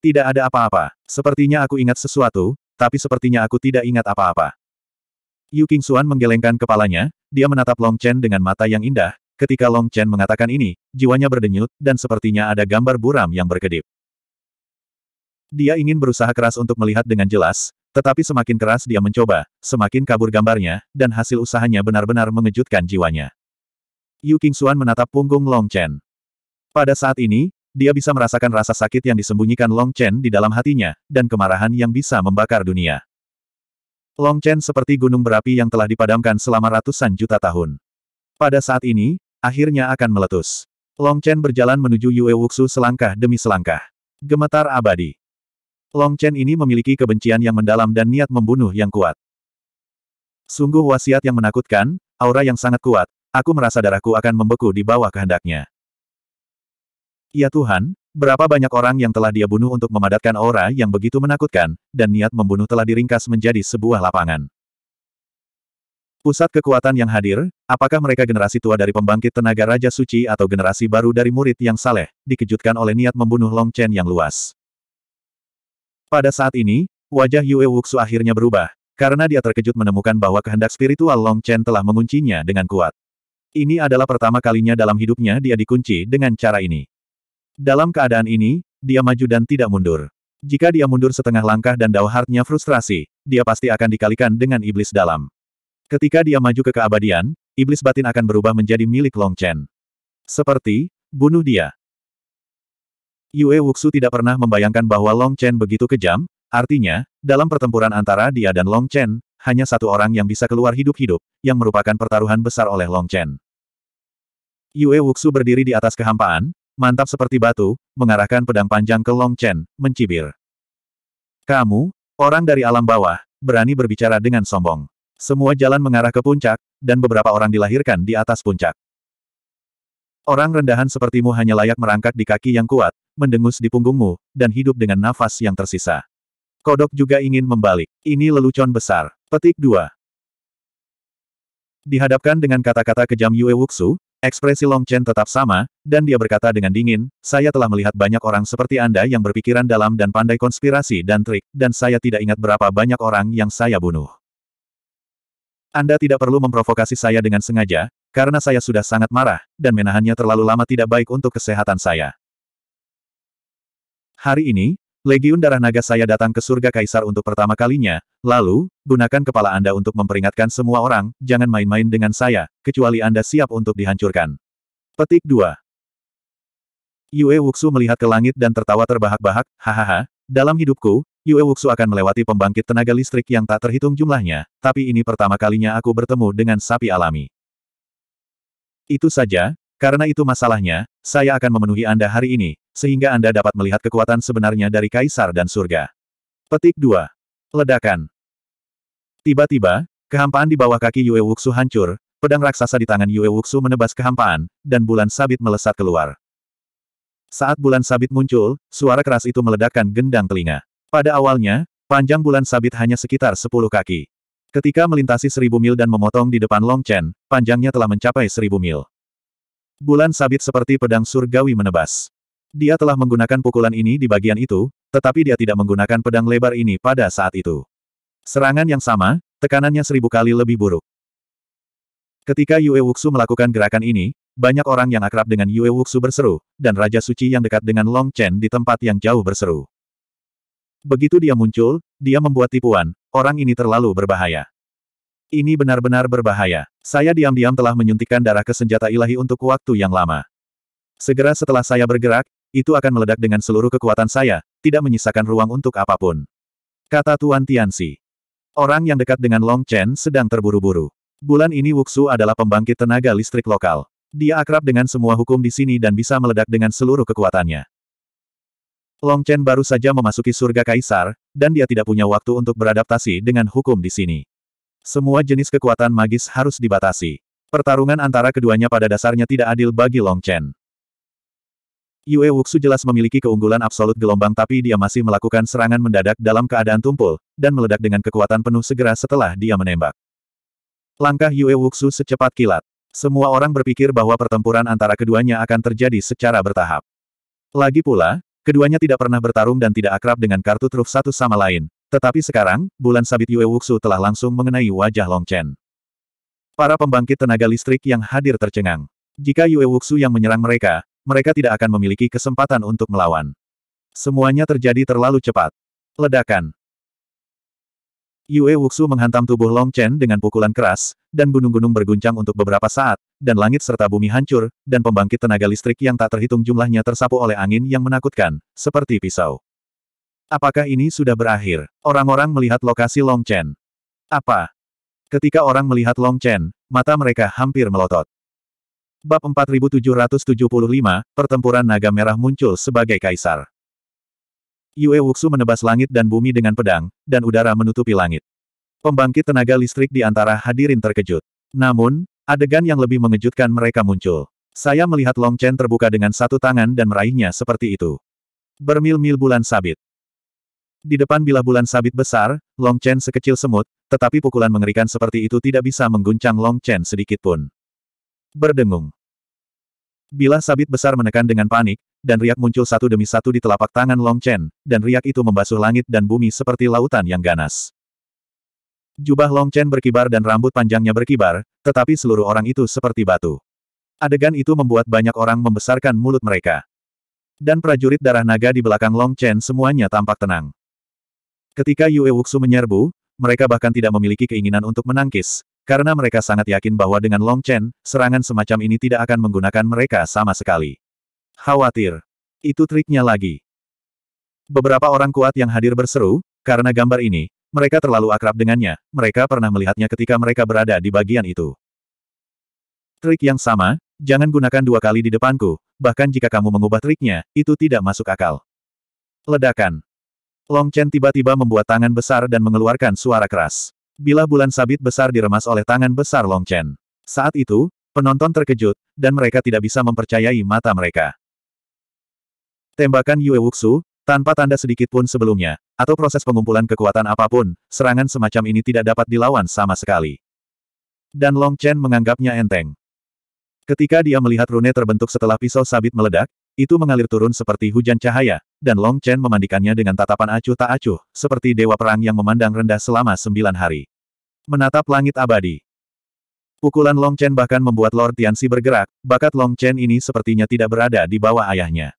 Tidak ada apa-apa, sepertinya aku ingat sesuatu, tapi sepertinya aku tidak ingat apa-apa. Yu King Xuan menggelengkan kepalanya, dia menatap Long Chen dengan mata yang indah, Ketika Long Chen mengatakan ini, jiwanya berdenyut, dan sepertinya ada gambar buram yang berkedip. Dia ingin berusaha keras untuk melihat dengan jelas, tetapi semakin keras dia mencoba, semakin kabur gambarnya, dan hasil usahanya benar-benar mengejutkan jiwanya. Yu Qingxuan menatap punggung Long Chen. Pada saat ini, dia bisa merasakan rasa sakit yang disembunyikan Long Chen di dalam hatinya, dan kemarahan yang bisa membakar dunia. Long Chen seperti gunung berapi yang telah dipadamkan selama ratusan juta tahun. Pada saat ini, akhirnya akan meletus. Long Chen berjalan menuju Yue Wuxu selangkah demi selangkah. Gemetar abadi. Long Chen ini memiliki kebencian yang mendalam dan niat membunuh yang kuat. Sungguh wasiat yang menakutkan, aura yang sangat kuat, aku merasa darahku akan membeku di bawah kehendaknya. Ya Tuhan, berapa banyak orang yang telah dia bunuh untuk memadatkan aura yang begitu menakutkan, dan niat membunuh telah diringkas menjadi sebuah lapangan. Pusat kekuatan yang hadir, apakah mereka generasi tua dari pembangkit tenaga Raja Suci atau generasi baru dari murid yang saleh, dikejutkan oleh niat membunuh Long Chen yang luas. Pada saat ini, wajah Yue Wuxu akhirnya berubah, karena dia terkejut menemukan bahwa kehendak spiritual Long Chen telah menguncinya dengan kuat. Ini adalah pertama kalinya dalam hidupnya dia dikunci dengan cara ini. Dalam keadaan ini, dia maju dan tidak mundur. Jika dia mundur setengah langkah dan Dao frustrasi, dia pasti akan dikalikan dengan iblis dalam. Ketika dia maju ke keabadian, iblis batin akan berubah menjadi milik Long Chen. Seperti, bunuh dia. Yue Wuxu tidak pernah membayangkan bahwa Long Chen begitu kejam, artinya, dalam pertempuran antara dia dan Long Chen, hanya satu orang yang bisa keluar hidup-hidup, yang merupakan pertaruhan besar oleh Long Chen. Yue Wuxu berdiri di atas kehampaan, mantap seperti batu, mengarahkan pedang panjang ke Long Chen, mencibir. Kamu, orang dari alam bawah, berani berbicara dengan sombong. Semua jalan mengarah ke puncak, dan beberapa orang dilahirkan di atas puncak. Orang rendahan sepertimu hanya layak merangkak di kaki yang kuat, mendengus di punggungmu, dan hidup dengan nafas yang tersisa. Kodok juga ingin membalik. Ini lelucon besar. Petik 2. Dihadapkan dengan kata-kata kejam Yue Wuxu, ekspresi Long Chen tetap sama, dan dia berkata dengan dingin, saya telah melihat banyak orang seperti Anda yang berpikiran dalam dan pandai konspirasi dan trik, dan saya tidak ingat berapa banyak orang yang saya bunuh. Anda tidak perlu memprovokasi saya dengan sengaja, karena saya sudah sangat marah, dan menahannya terlalu lama tidak baik untuk kesehatan saya. Hari ini, Legiun Darah Naga saya datang ke surga Kaisar untuk pertama kalinya, lalu, gunakan kepala Anda untuk memperingatkan semua orang, jangan main-main dengan saya, kecuali Anda siap untuk dihancurkan. Petik 2 Yue Wuxu melihat ke langit dan tertawa terbahak-bahak, hahaha, dalam hidupku, Yue Wuxu akan melewati pembangkit tenaga listrik yang tak terhitung jumlahnya, tapi ini pertama kalinya aku bertemu dengan sapi alami. Itu saja, karena itu masalahnya, saya akan memenuhi Anda hari ini, sehingga Anda dapat melihat kekuatan sebenarnya dari Kaisar dan Surga. Petik 2. Ledakan. Tiba-tiba, kehampaan di bawah kaki Yue Wuxu hancur, pedang raksasa di tangan Yue Wuxu menebas kehampaan, dan bulan sabit melesat keluar. Saat bulan sabit muncul, suara keras itu meledakkan gendang telinga. Pada awalnya, panjang bulan sabit hanya sekitar 10 kaki. Ketika melintasi seribu mil dan memotong di depan Long Chen, panjangnya telah mencapai seribu mil. Bulan sabit seperti pedang surgawi menebas. Dia telah menggunakan pukulan ini di bagian itu, tetapi dia tidak menggunakan pedang lebar ini pada saat itu. Serangan yang sama, tekanannya seribu kali lebih buruk. Ketika Yue Wuxu melakukan gerakan ini, banyak orang yang akrab dengan Yue Wuxu berseru, dan Raja Suci yang dekat dengan Long Chen di tempat yang jauh berseru. Begitu dia muncul, dia membuat tipuan, orang ini terlalu berbahaya. Ini benar-benar berbahaya. Saya diam-diam telah menyuntikkan darah ke senjata ilahi untuk waktu yang lama. Segera setelah saya bergerak, itu akan meledak dengan seluruh kekuatan saya, tidak menyisakan ruang untuk apapun. Kata Tuan Tianxi. Orang yang dekat dengan Long Chen sedang terburu-buru. Bulan ini Wuxu adalah pembangkit tenaga listrik lokal. Dia akrab dengan semua hukum di sini dan bisa meledak dengan seluruh kekuatannya. Long Chen baru saja memasuki surga kaisar, dan dia tidak punya waktu untuk beradaptasi dengan hukum di sini. Semua jenis kekuatan magis harus dibatasi. Pertarungan antara keduanya pada dasarnya tidak adil bagi Long Chen. Yue Wuxu jelas memiliki keunggulan absolut gelombang tapi dia masih melakukan serangan mendadak dalam keadaan tumpul, dan meledak dengan kekuatan penuh segera setelah dia menembak. Langkah Yue Wuxu secepat kilat. Semua orang berpikir bahwa pertempuran antara keduanya akan terjadi secara bertahap. Lagi pula, Keduanya tidak pernah bertarung dan tidak akrab dengan kartu truf satu sama lain. Tetapi sekarang, bulan sabit Yue Wuxu telah langsung mengenai wajah Long Chen. Para pembangkit tenaga listrik yang hadir tercengang. Jika Yue Wuxu yang menyerang mereka, mereka tidak akan memiliki kesempatan untuk melawan. Semuanya terjadi terlalu cepat. Ledakan. Yue Wuxu menghantam tubuh Long Chen dengan pukulan keras, dan gunung-gunung berguncang untuk beberapa saat, dan langit serta bumi hancur, dan pembangkit tenaga listrik yang tak terhitung jumlahnya tersapu oleh angin yang menakutkan, seperti pisau. Apakah ini sudah berakhir? Orang-orang melihat lokasi Long Chen. Apa? Ketika orang melihat Long Chen, mata mereka hampir melotot. Bab 4775, Pertempuran Naga Merah muncul sebagai kaisar. Yue Wuxu menebas langit dan bumi dengan pedang, dan udara menutupi langit. Pembangkit tenaga listrik di antara hadirin terkejut. Namun, Adegan yang lebih mengejutkan mereka muncul. Saya melihat Long Chen terbuka dengan satu tangan dan meraihnya seperti itu. Bermil-mil bulan sabit. Di depan bilah bulan sabit besar, Long Chen sekecil semut, tetapi pukulan mengerikan seperti itu tidak bisa mengguncang Long Chen sedikit pun. Berdengung. Bilah sabit besar menekan dengan panik, dan riak muncul satu demi satu di telapak tangan Long Chen, dan riak itu membasuh langit dan bumi seperti lautan yang ganas. Jubah Long Chen berkibar dan rambut panjangnya berkibar, tetapi seluruh orang itu seperti batu. Adegan itu membuat banyak orang membesarkan mulut mereka. Dan prajurit darah naga di belakang Long Chen semuanya tampak tenang. Ketika Yue Wuxu menyerbu, mereka bahkan tidak memiliki keinginan untuk menangkis, karena mereka sangat yakin bahwa dengan Long Chen, serangan semacam ini tidak akan menggunakan mereka sama sekali. Khawatir. Itu triknya lagi. Beberapa orang kuat yang hadir berseru, karena gambar ini, mereka terlalu akrab dengannya, mereka pernah melihatnya ketika mereka berada di bagian itu. Trik yang sama, jangan gunakan dua kali di depanku, bahkan jika kamu mengubah triknya, itu tidak masuk akal. Ledakan. Long Chen tiba-tiba membuat tangan besar dan mengeluarkan suara keras. Bila bulan sabit besar diremas oleh tangan besar Long Chen. Saat itu, penonton terkejut, dan mereka tidak bisa mempercayai mata mereka. Tembakan Yue Wuxu, tanpa tanda sedikit pun sebelumnya, atau proses pengumpulan kekuatan apapun, serangan semacam ini tidak dapat dilawan sama sekali. Dan Long Chen menganggapnya enteng. Ketika dia melihat rune terbentuk setelah pisau sabit meledak, itu mengalir turun seperti hujan cahaya, dan Long Chen memandikannya dengan tatapan acuh tak acuh, seperti dewa perang yang memandang rendah selama sembilan hari. Menatap langit abadi. Pukulan Long Chen bahkan membuat Lord Tianxi bergerak, bakat Long Chen ini sepertinya tidak berada di bawah ayahnya.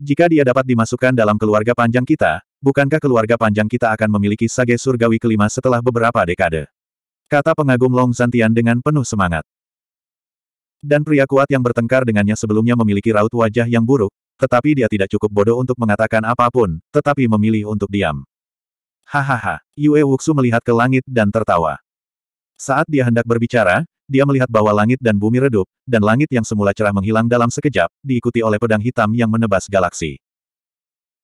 Jika dia dapat dimasukkan dalam keluarga panjang kita, bukankah keluarga panjang kita akan memiliki sage surgawi kelima setelah beberapa dekade? Kata pengagum Long Santian dengan penuh semangat. Dan pria kuat yang bertengkar dengannya sebelumnya memiliki raut wajah yang buruk, tetapi dia tidak cukup bodoh untuk mengatakan apapun, tetapi memilih untuk diam. Hahaha, Yue Wuxu melihat ke langit dan tertawa. Saat dia hendak berbicara, dia melihat bahwa langit dan bumi redup, dan langit yang semula cerah menghilang dalam sekejap, diikuti oleh pedang hitam yang menebas galaksi.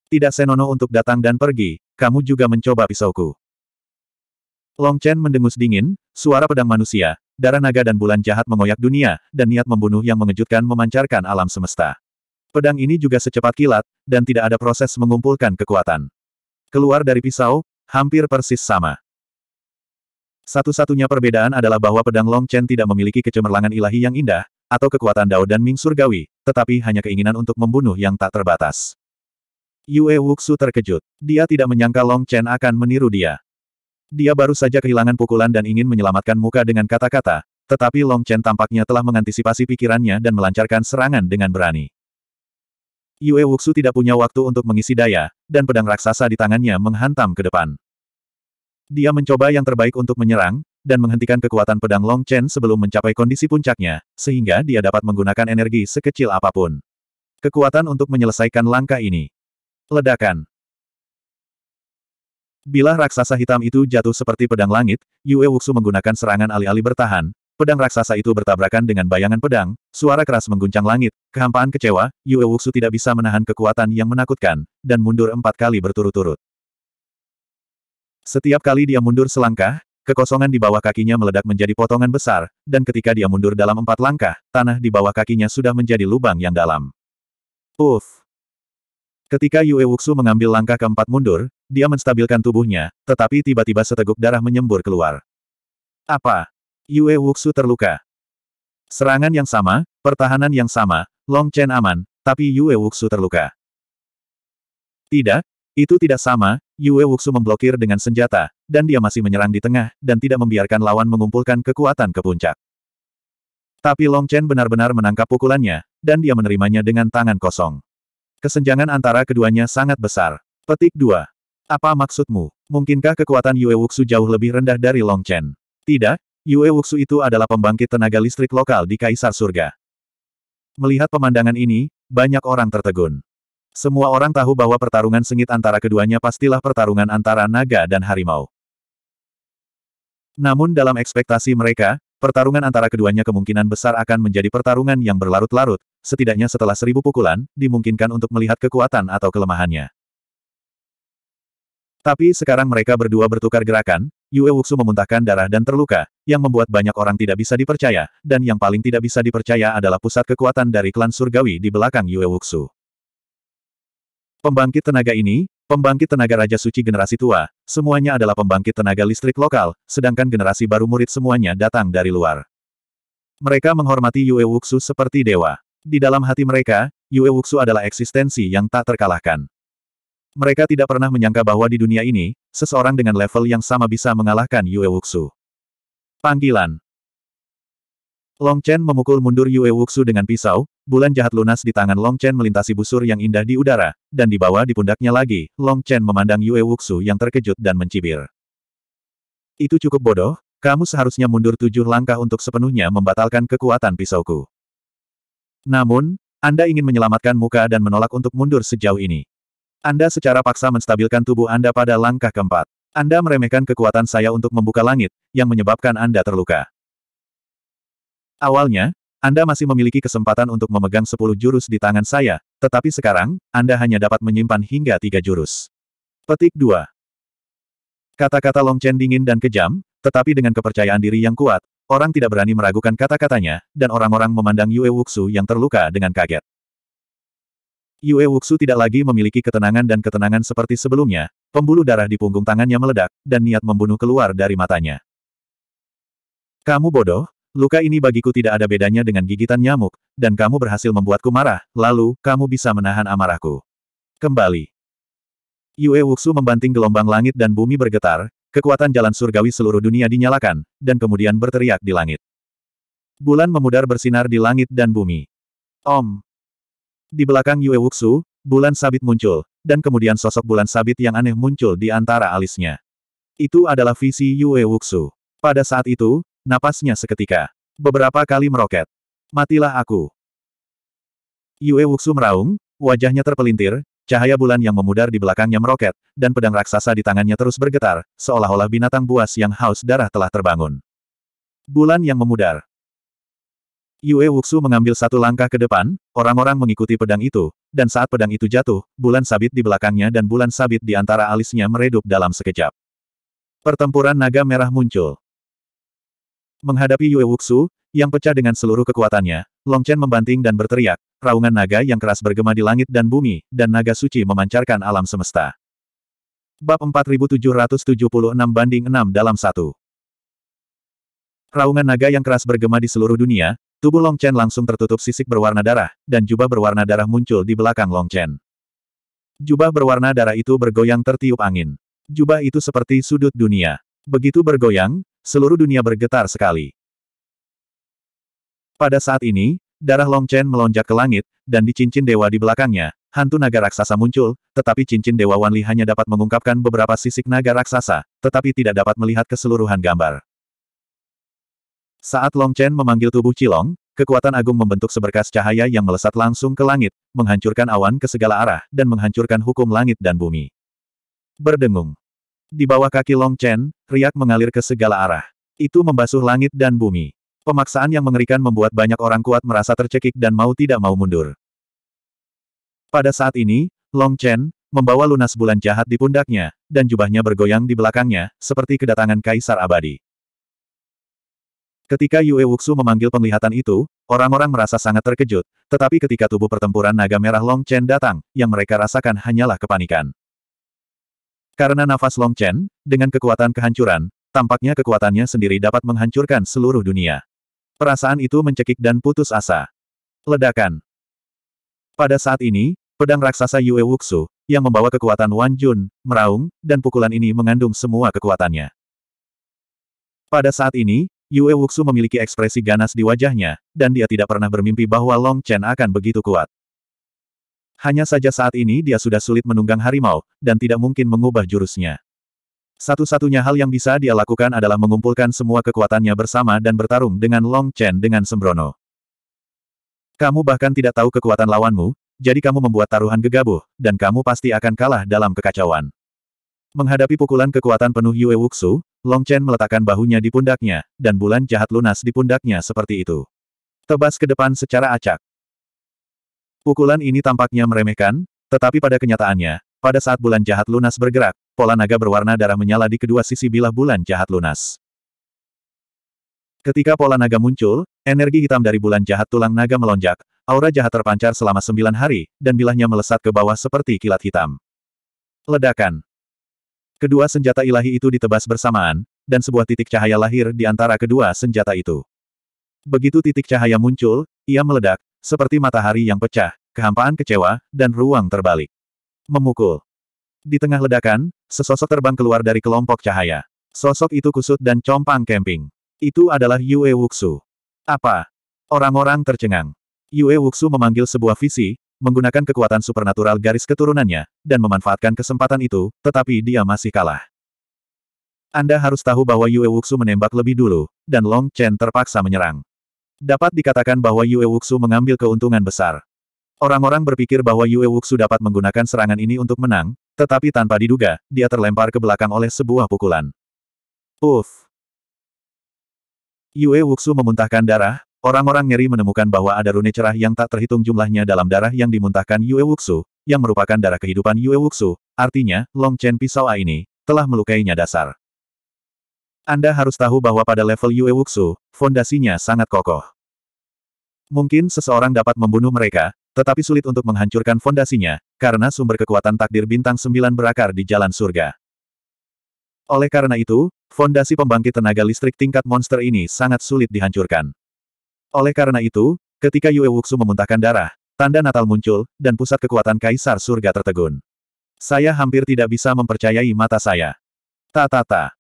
Tidak senonoh untuk datang dan pergi, kamu juga mencoba pisauku. Long Chen mendengus dingin, suara pedang manusia, darah naga dan bulan jahat mengoyak dunia, dan niat membunuh yang mengejutkan memancarkan alam semesta. Pedang ini juga secepat kilat, dan tidak ada proses mengumpulkan kekuatan. Keluar dari pisau, hampir persis sama. Satu-satunya perbedaan adalah bahwa pedang Long Chen tidak memiliki kecemerlangan ilahi yang indah, atau kekuatan Dao dan Ming surgawi, tetapi hanya keinginan untuk membunuh yang tak terbatas. Yue Wuxu terkejut. Dia tidak menyangka Long Chen akan meniru dia. Dia baru saja kehilangan pukulan dan ingin menyelamatkan muka dengan kata-kata, tetapi Long Chen tampaknya telah mengantisipasi pikirannya dan melancarkan serangan dengan berani. Yue Wuxu tidak punya waktu untuk mengisi daya, dan pedang raksasa di tangannya menghantam ke depan. Dia mencoba yang terbaik untuk menyerang, dan menghentikan kekuatan pedang Long Chen sebelum mencapai kondisi puncaknya, sehingga dia dapat menggunakan energi sekecil apapun. Kekuatan untuk menyelesaikan langkah ini. Ledakan. Bila raksasa hitam itu jatuh seperti pedang langit, Yue Wuxu menggunakan serangan alih-alih bertahan, pedang raksasa itu bertabrakan dengan bayangan pedang, suara keras mengguncang langit, kehampaan kecewa, Yue Wuxu tidak bisa menahan kekuatan yang menakutkan, dan mundur empat kali berturut-turut. Setiap kali dia mundur selangkah, kekosongan di bawah kakinya meledak menjadi potongan besar, dan ketika dia mundur dalam empat langkah, tanah di bawah kakinya sudah menjadi lubang yang dalam. Uff! Ketika Yue Wuxu mengambil langkah keempat mundur, dia menstabilkan tubuhnya, tetapi tiba-tiba seteguk darah menyembur keluar. Apa? Yue Wuxu terluka. Serangan yang sama, pertahanan yang sama, Long Chen aman, tapi Yue Wuxu terluka. Tidak, itu tidak sama, Yue Wuxu memblokir dengan senjata, dan dia masih menyerang di tengah, dan tidak membiarkan lawan mengumpulkan kekuatan ke puncak. Tapi Long Chen benar-benar menangkap pukulannya, dan dia menerimanya dengan tangan kosong. Kesenjangan antara keduanya sangat besar. Petik 2. Apa maksudmu? Mungkinkah kekuatan Yue Wuxu jauh lebih rendah dari Long Chen? Tidak, Yue Wuxu itu adalah pembangkit tenaga listrik lokal di Kaisar Surga. Melihat pemandangan ini, banyak orang tertegun. Semua orang tahu bahwa pertarungan sengit antara keduanya pastilah pertarungan antara naga dan harimau. Namun dalam ekspektasi mereka, pertarungan antara keduanya kemungkinan besar akan menjadi pertarungan yang berlarut-larut, setidaknya setelah seribu pukulan, dimungkinkan untuk melihat kekuatan atau kelemahannya. Tapi sekarang mereka berdua bertukar gerakan, Yue Wuxu memuntahkan darah dan terluka, yang membuat banyak orang tidak bisa dipercaya, dan yang paling tidak bisa dipercaya adalah pusat kekuatan dari klan surgawi di belakang Yue Wuxu. Pembangkit tenaga ini, pembangkit tenaga Raja Suci generasi tua, semuanya adalah pembangkit tenaga listrik lokal, sedangkan generasi baru murid semuanya datang dari luar. Mereka menghormati Yue Wuxu seperti dewa. Di dalam hati mereka, Yue Wuxu adalah eksistensi yang tak terkalahkan. Mereka tidak pernah menyangka bahwa di dunia ini, seseorang dengan level yang sama bisa mengalahkan Yue Wuxu. Panggilan Long Chen memukul mundur Yue Wuxu dengan pisau, bulan jahat lunas di tangan Long Chen melintasi busur yang indah di udara, dan di bawah di pundaknya lagi, Long Chen memandang Yue Wuxu yang terkejut dan mencibir. Itu cukup bodoh, kamu seharusnya mundur tujuh langkah untuk sepenuhnya membatalkan kekuatan pisauku. Namun, Anda ingin menyelamatkan muka dan menolak untuk mundur sejauh ini. Anda secara paksa menstabilkan tubuh Anda pada langkah keempat. Anda meremehkan kekuatan saya untuk membuka langit, yang menyebabkan Anda terluka. Awalnya, anda masih memiliki kesempatan untuk memegang 10 jurus di tangan saya, tetapi sekarang, Anda hanya dapat menyimpan hingga tiga jurus. Petik 2. Kata-kata Long Chen dingin dan kejam, tetapi dengan kepercayaan diri yang kuat, orang tidak berani meragukan kata-katanya, dan orang-orang memandang Yue Wuxu yang terluka dengan kaget. Yue Wuxu tidak lagi memiliki ketenangan dan ketenangan seperti sebelumnya, pembuluh darah di punggung tangannya meledak, dan niat membunuh keluar dari matanya. Kamu bodoh, Luka ini bagiku tidak ada bedanya dengan gigitan nyamuk, dan kamu berhasil membuatku marah, lalu, kamu bisa menahan amarahku. Kembali. Yue Wuxu membanting gelombang langit dan bumi bergetar, kekuatan jalan surgawi seluruh dunia dinyalakan, dan kemudian berteriak di langit. Bulan memudar bersinar di langit dan bumi. Om. Di belakang Yue Wuxu, bulan sabit muncul, dan kemudian sosok bulan sabit yang aneh muncul di antara alisnya. Itu adalah visi Yue Wuxu. Pada saat itu, Napasnya seketika. Beberapa kali meroket. Matilah aku. Yue Wuxu meraung, wajahnya terpelintir, cahaya bulan yang memudar di belakangnya meroket, dan pedang raksasa di tangannya terus bergetar, seolah-olah binatang buas yang haus darah telah terbangun. Bulan yang memudar. Yue Wuxu mengambil satu langkah ke depan, orang-orang mengikuti pedang itu, dan saat pedang itu jatuh, bulan sabit di belakangnya dan bulan sabit di antara alisnya meredup dalam sekejap. Pertempuran naga merah muncul. Menghadapi Yue Wuxu, yang pecah dengan seluruh kekuatannya, Long Chen membanting dan berteriak, raungan naga yang keras bergema di langit dan bumi, dan naga suci memancarkan alam semesta. Bab 4776 banding 6 dalam 1 Raungan naga yang keras bergema di seluruh dunia, tubuh Long Chen langsung tertutup sisik berwarna darah, dan jubah berwarna darah muncul di belakang Long Chen. Jubah berwarna darah itu bergoyang tertiup angin. Jubah itu seperti sudut dunia. Begitu bergoyang, seluruh dunia bergetar sekali. Pada saat ini, darah Long Chen melonjak ke langit, dan di cincin dewa di belakangnya, hantu naga raksasa muncul, tetapi cincin dewa Wanli hanya dapat mengungkapkan beberapa sisik naga raksasa, tetapi tidak dapat melihat keseluruhan gambar. Saat Long Chen memanggil tubuh Cilong, kekuatan agung membentuk seberkas cahaya yang melesat langsung ke langit, menghancurkan awan ke segala arah, dan menghancurkan hukum langit dan bumi. Berdengung. Di bawah kaki Long Chen, riak mengalir ke segala arah. Itu membasuh langit dan bumi. Pemaksaan yang mengerikan membuat banyak orang kuat merasa tercekik dan mau tidak mau mundur. Pada saat ini, Long Chen, membawa lunas bulan jahat di pundaknya, dan jubahnya bergoyang di belakangnya, seperti kedatangan kaisar abadi. Ketika Yue Wuxu memanggil penglihatan itu, orang-orang merasa sangat terkejut, tetapi ketika tubuh pertempuran naga merah Long Chen datang, yang mereka rasakan hanyalah kepanikan. Karena nafas Long Chen, dengan kekuatan kehancuran, tampaknya kekuatannya sendiri dapat menghancurkan seluruh dunia. Perasaan itu mencekik dan putus asa. Ledakan. Pada saat ini, pedang raksasa Yue Wuxu, yang membawa kekuatan Wan Jun, meraung, dan pukulan ini mengandung semua kekuatannya. Pada saat ini, Yue Wuxu memiliki ekspresi ganas di wajahnya, dan dia tidak pernah bermimpi bahwa Long Chen akan begitu kuat. Hanya saja saat ini dia sudah sulit menunggang harimau, dan tidak mungkin mengubah jurusnya. Satu-satunya hal yang bisa dia lakukan adalah mengumpulkan semua kekuatannya bersama dan bertarung dengan Long Chen dengan sembrono. Kamu bahkan tidak tahu kekuatan lawanmu, jadi kamu membuat taruhan gegabah, dan kamu pasti akan kalah dalam kekacauan. Menghadapi pukulan kekuatan penuh Yue Wuxu, Long Chen meletakkan bahunya di pundaknya, dan bulan jahat lunas di pundaknya seperti itu. Tebas ke depan secara acak. Pukulan ini tampaknya meremehkan, tetapi pada kenyataannya, pada saat bulan jahat lunas bergerak, pola naga berwarna darah menyala di kedua sisi bilah bulan jahat lunas. Ketika pola naga muncul, energi hitam dari bulan jahat tulang naga melonjak, aura jahat terpancar selama sembilan hari, dan bilahnya melesat ke bawah seperti kilat hitam. Ledakan. Kedua senjata ilahi itu ditebas bersamaan, dan sebuah titik cahaya lahir di antara kedua senjata itu. Begitu titik cahaya muncul, ia meledak, seperti matahari yang pecah, kehampaan kecewa, dan ruang terbalik. Memukul. Di tengah ledakan, sesosok terbang keluar dari kelompok cahaya. Sosok itu kusut dan compang camping. Itu adalah Yue Wuxu. Apa? Orang-orang tercengang. Yue Wuxu memanggil sebuah visi, menggunakan kekuatan supernatural garis keturunannya, dan memanfaatkan kesempatan itu, tetapi dia masih kalah. Anda harus tahu bahwa Yue Wuxu menembak lebih dulu, dan Long Chen terpaksa menyerang. Dapat dikatakan bahwa Yue Wuxu mengambil keuntungan besar. Orang-orang berpikir bahwa Yue Wuxu dapat menggunakan serangan ini untuk menang, tetapi tanpa diduga, dia terlempar ke belakang oleh sebuah pukulan. Uff! Yue Wuxu memuntahkan darah, orang-orang nyeri menemukan bahwa ada rune cerah yang tak terhitung jumlahnya dalam darah yang dimuntahkan Yue Wuxu, yang merupakan darah kehidupan Yue Wuxu, artinya, Long Chen Pisau A ini, telah melukainya dasar. Anda harus tahu bahwa pada level Yue Wuxu, fondasinya sangat kokoh. Mungkin seseorang dapat membunuh mereka, tetapi sulit untuk menghancurkan fondasinya, karena sumber kekuatan takdir bintang sembilan berakar di jalan surga. Oleh karena itu, fondasi pembangkit tenaga listrik tingkat monster ini sangat sulit dihancurkan. Oleh karena itu, ketika Yue Wuxu memuntahkan darah, tanda Natal muncul, dan pusat kekuatan Kaisar Surga tertegun. Saya hampir tidak bisa mempercayai mata saya. Ta-ta-ta.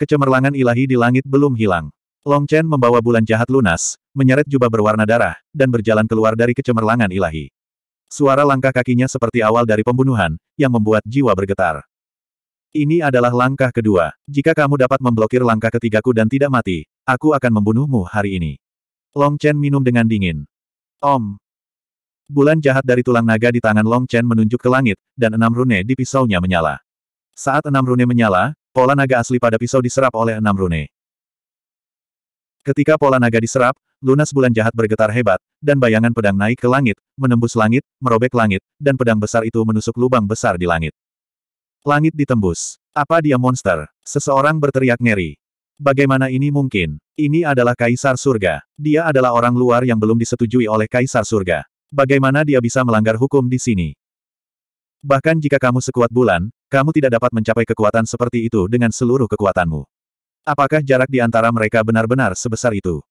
Kecemerlangan ilahi di langit belum hilang. Long Chen membawa bulan jahat lunas, menyeret jubah berwarna darah, dan berjalan keluar dari kecemerlangan ilahi. Suara langkah kakinya seperti awal dari pembunuhan, yang membuat jiwa bergetar. Ini adalah langkah kedua. Jika kamu dapat memblokir langkah ketigaku dan tidak mati, aku akan membunuhmu hari ini. Long Chen minum dengan dingin. Om. Bulan jahat dari tulang naga di tangan Long Chen menunjuk ke langit, dan enam rune di pisaunya menyala. Saat enam rune menyala, Pola naga asli pada pisau diserap oleh enam rune. Ketika pola naga diserap, lunas bulan jahat bergetar hebat, dan bayangan pedang naik ke langit, menembus langit, merobek langit, dan pedang besar itu menusuk lubang besar di langit. Langit ditembus. Apa dia monster? Seseorang berteriak ngeri. Bagaimana ini mungkin? Ini adalah Kaisar Surga. Dia adalah orang luar yang belum disetujui oleh Kaisar Surga. Bagaimana dia bisa melanggar hukum di sini? Bahkan jika kamu sekuat bulan, kamu tidak dapat mencapai kekuatan seperti itu dengan seluruh kekuatanmu. Apakah jarak di antara mereka benar-benar sebesar itu?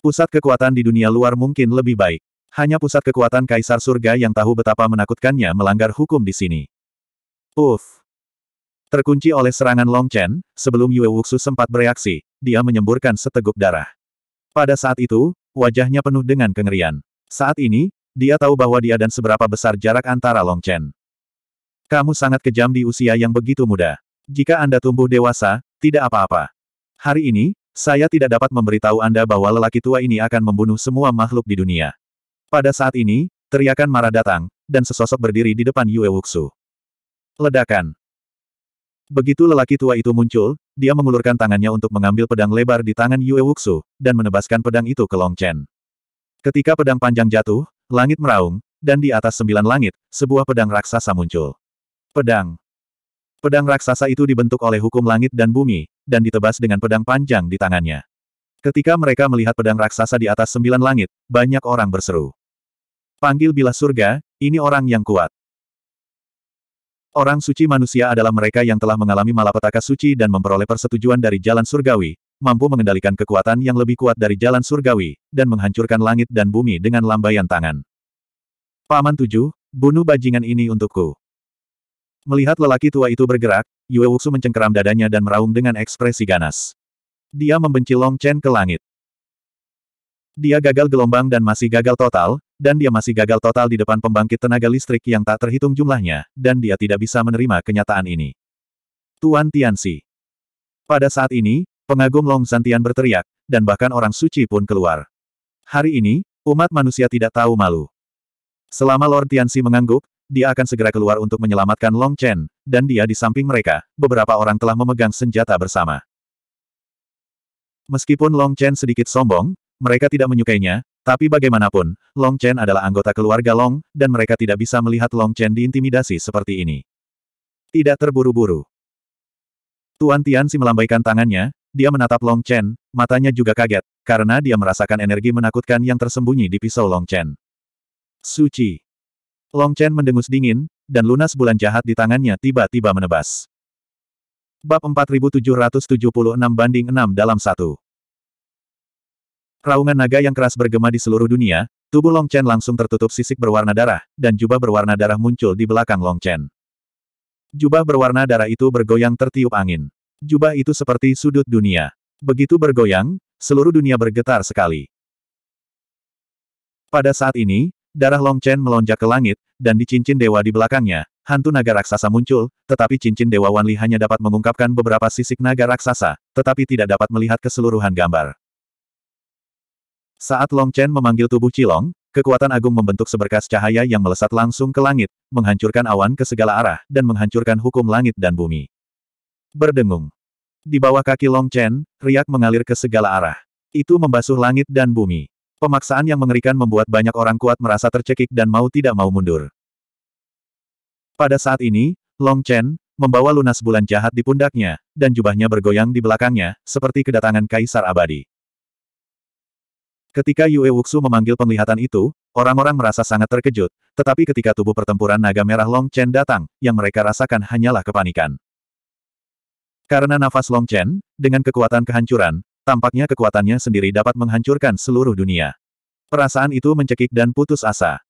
Pusat kekuatan di dunia luar mungkin lebih baik. Hanya pusat kekuatan Kaisar Surga yang tahu betapa menakutkannya melanggar hukum di sini. Uff. Terkunci oleh serangan Long Chen, sebelum Yue Wuxu sempat bereaksi, dia menyemburkan seteguk darah. Pada saat itu, wajahnya penuh dengan kengerian. Saat ini, dia tahu bahwa dia dan seberapa besar jarak antara Long Chen. Kamu sangat kejam di usia yang begitu muda. Jika Anda tumbuh dewasa, tidak apa-apa. Hari ini, saya tidak dapat memberitahu Anda bahwa lelaki tua ini akan membunuh semua makhluk di dunia. Pada saat ini, teriakan marah datang, dan sesosok berdiri di depan Yue Wuxu. Ledakan. Begitu lelaki tua itu muncul, dia mengulurkan tangannya untuk mengambil pedang lebar di tangan Yue Wuxu, dan menebaskan pedang itu ke Long Chen. Ketika pedang panjang jatuh, langit meraung, dan di atas sembilan langit, sebuah pedang raksasa muncul. Pedang. Pedang raksasa itu dibentuk oleh hukum langit dan bumi, dan ditebas dengan pedang panjang di tangannya. Ketika mereka melihat pedang raksasa di atas sembilan langit, banyak orang berseru. Panggil bila surga, ini orang yang kuat. Orang suci manusia adalah mereka yang telah mengalami malapetaka suci dan memperoleh persetujuan dari jalan surgawi, mampu mengendalikan kekuatan yang lebih kuat dari jalan surgawi, dan menghancurkan langit dan bumi dengan lambaian tangan. Paman tujuh, bunuh bajingan ini untukku. Melihat lelaki tua itu bergerak, Yue Wuxu mencengkeram dadanya dan meraung dengan ekspresi ganas. Dia membenci Long Chen ke langit. Dia gagal gelombang dan masih gagal total, dan dia masih gagal total di depan pembangkit tenaga listrik yang tak terhitung jumlahnya, dan dia tidak bisa menerima kenyataan ini. Tuan Tianxi. Pada saat ini, pengagum Long Zantian berteriak, dan bahkan orang suci pun keluar. Hari ini, umat manusia tidak tahu malu. Selama Lord Tianxi mengangguk, dia akan segera keluar untuk menyelamatkan Long Chen, dan dia di samping mereka, beberapa orang telah memegang senjata bersama. Meskipun Long Chen sedikit sombong, mereka tidak menyukainya, tapi bagaimanapun, Long Chen adalah anggota keluarga Long, dan mereka tidak bisa melihat Long Chen diintimidasi seperti ini. Tidak terburu-buru. Tuan Tian si melambaikan tangannya, dia menatap Long Chen, matanya juga kaget, karena dia merasakan energi menakutkan yang tersembunyi di pisau Long Chen. Suci. Long Chen mendengus dingin, dan lunas bulan jahat di tangannya tiba-tiba menebas. Bab 4776 banding 6 dalam satu. Raungan naga yang keras bergema di seluruh dunia, tubuh Long Chen langsung tertutup sisik berwarna darah, dan jubah berwarna darah muncul di belakang Long Chen. Jubah berwarna darah itu bergoyang tertiup angin. Jubah itu seperti sudut dunia. Begitu bergoyang, seluruh dunia bergetar sekali. Pada saat ini, Darah Long Chen melonjak ke langit, dan di cincin dewa di belakangnya, hantu naga raksasa muncul, tetapi cincin dewa Wanli hanya dapat mengungkapkan beberapa sisik naga raksasa, tetapi tidak dapat melihat keseluruhan gambar. Saat Long Chen memanggil tubuh Cilong, kekuatan agung membentuk seberkas cahaya yang melesat langsung ke langit, menghancurkan awan ke segala arah, dan menghancurkan hukum langit dan bumi. Berdengung. Di bawah kaki Long Chen, riak mengalir ke segala arah. Itu membasuh langit dan bumi. Pemaksaan yang mengerikan membuat banyak orang kuat merasa tercekik dan mau tidak mau mundur. Pada saat ini, Long Chen, membawa lunas bulan jahat di pundaknya, dan jubahnya bergoyang di belakangnya, seperti kedatangan kaisar abadi. Ketika Yue Wuxu memanggil penglihatan itu, orang-orang merasa sangat terkejut, tetapi ketika tubuh pertempuran naga merah Long Chen datang, yang mereka rasakan hanyalah kepanikan. Karena nafas Long Chen, dengan kekuatan kehancuran, Tampaknya kekuatannya sendiri dapat menghancurkan seluruh dunia. Perasaan itu mencekik dan putus asa.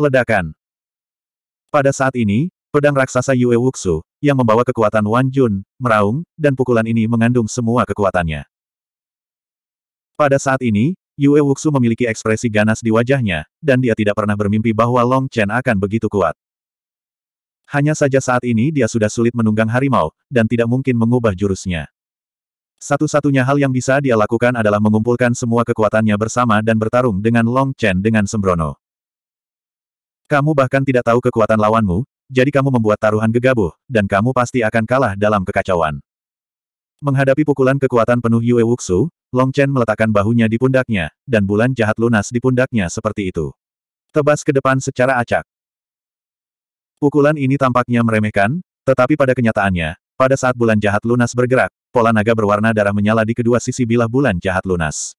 Ledakan. Pada saat ini, pedang raksasa Yue Wuxu, yang membawa kekuatan Wan Jun, meraung, dan pukulan ini mengandung semua kekuatannya. Pada saat ini, Yue Wuxu memiliki ekspresi ganas di wajahnya, dan dia tidak pernah bermimpi bahwa Long Chen akan begitu kuat. Hanya saja saat ini dia sudah sulit menunggang harimau, dan tidak mungkin mengubah jurusnya. Satu-satunya hal yang bisa dia lakukan adalah mengumpulkan semua kekuatannya bersama dan bertarung dengan Long Chen dengan sembrono. Kamu bahkan tidak tahu kekuatan lawanmu, jadi kamu membuat taruhan gegabah, dan kamu pasti akan kalah dalam kekacauan. Menghadapi pukulan kekuatan penuh Yue Wuxu, Long Chen meletakkan bahunya di pundaknya, dan bulan jahat lunas di pundaknya seperti itu. Tebas ke depan secara acak. Pukulan ini tampaknya meremehkan, tetapi pada kenyataannya, pada saat bulan jahat lunas bergerak, pola naga berwarna darah menyala di kedua sisi bilah bulan jahat lunas.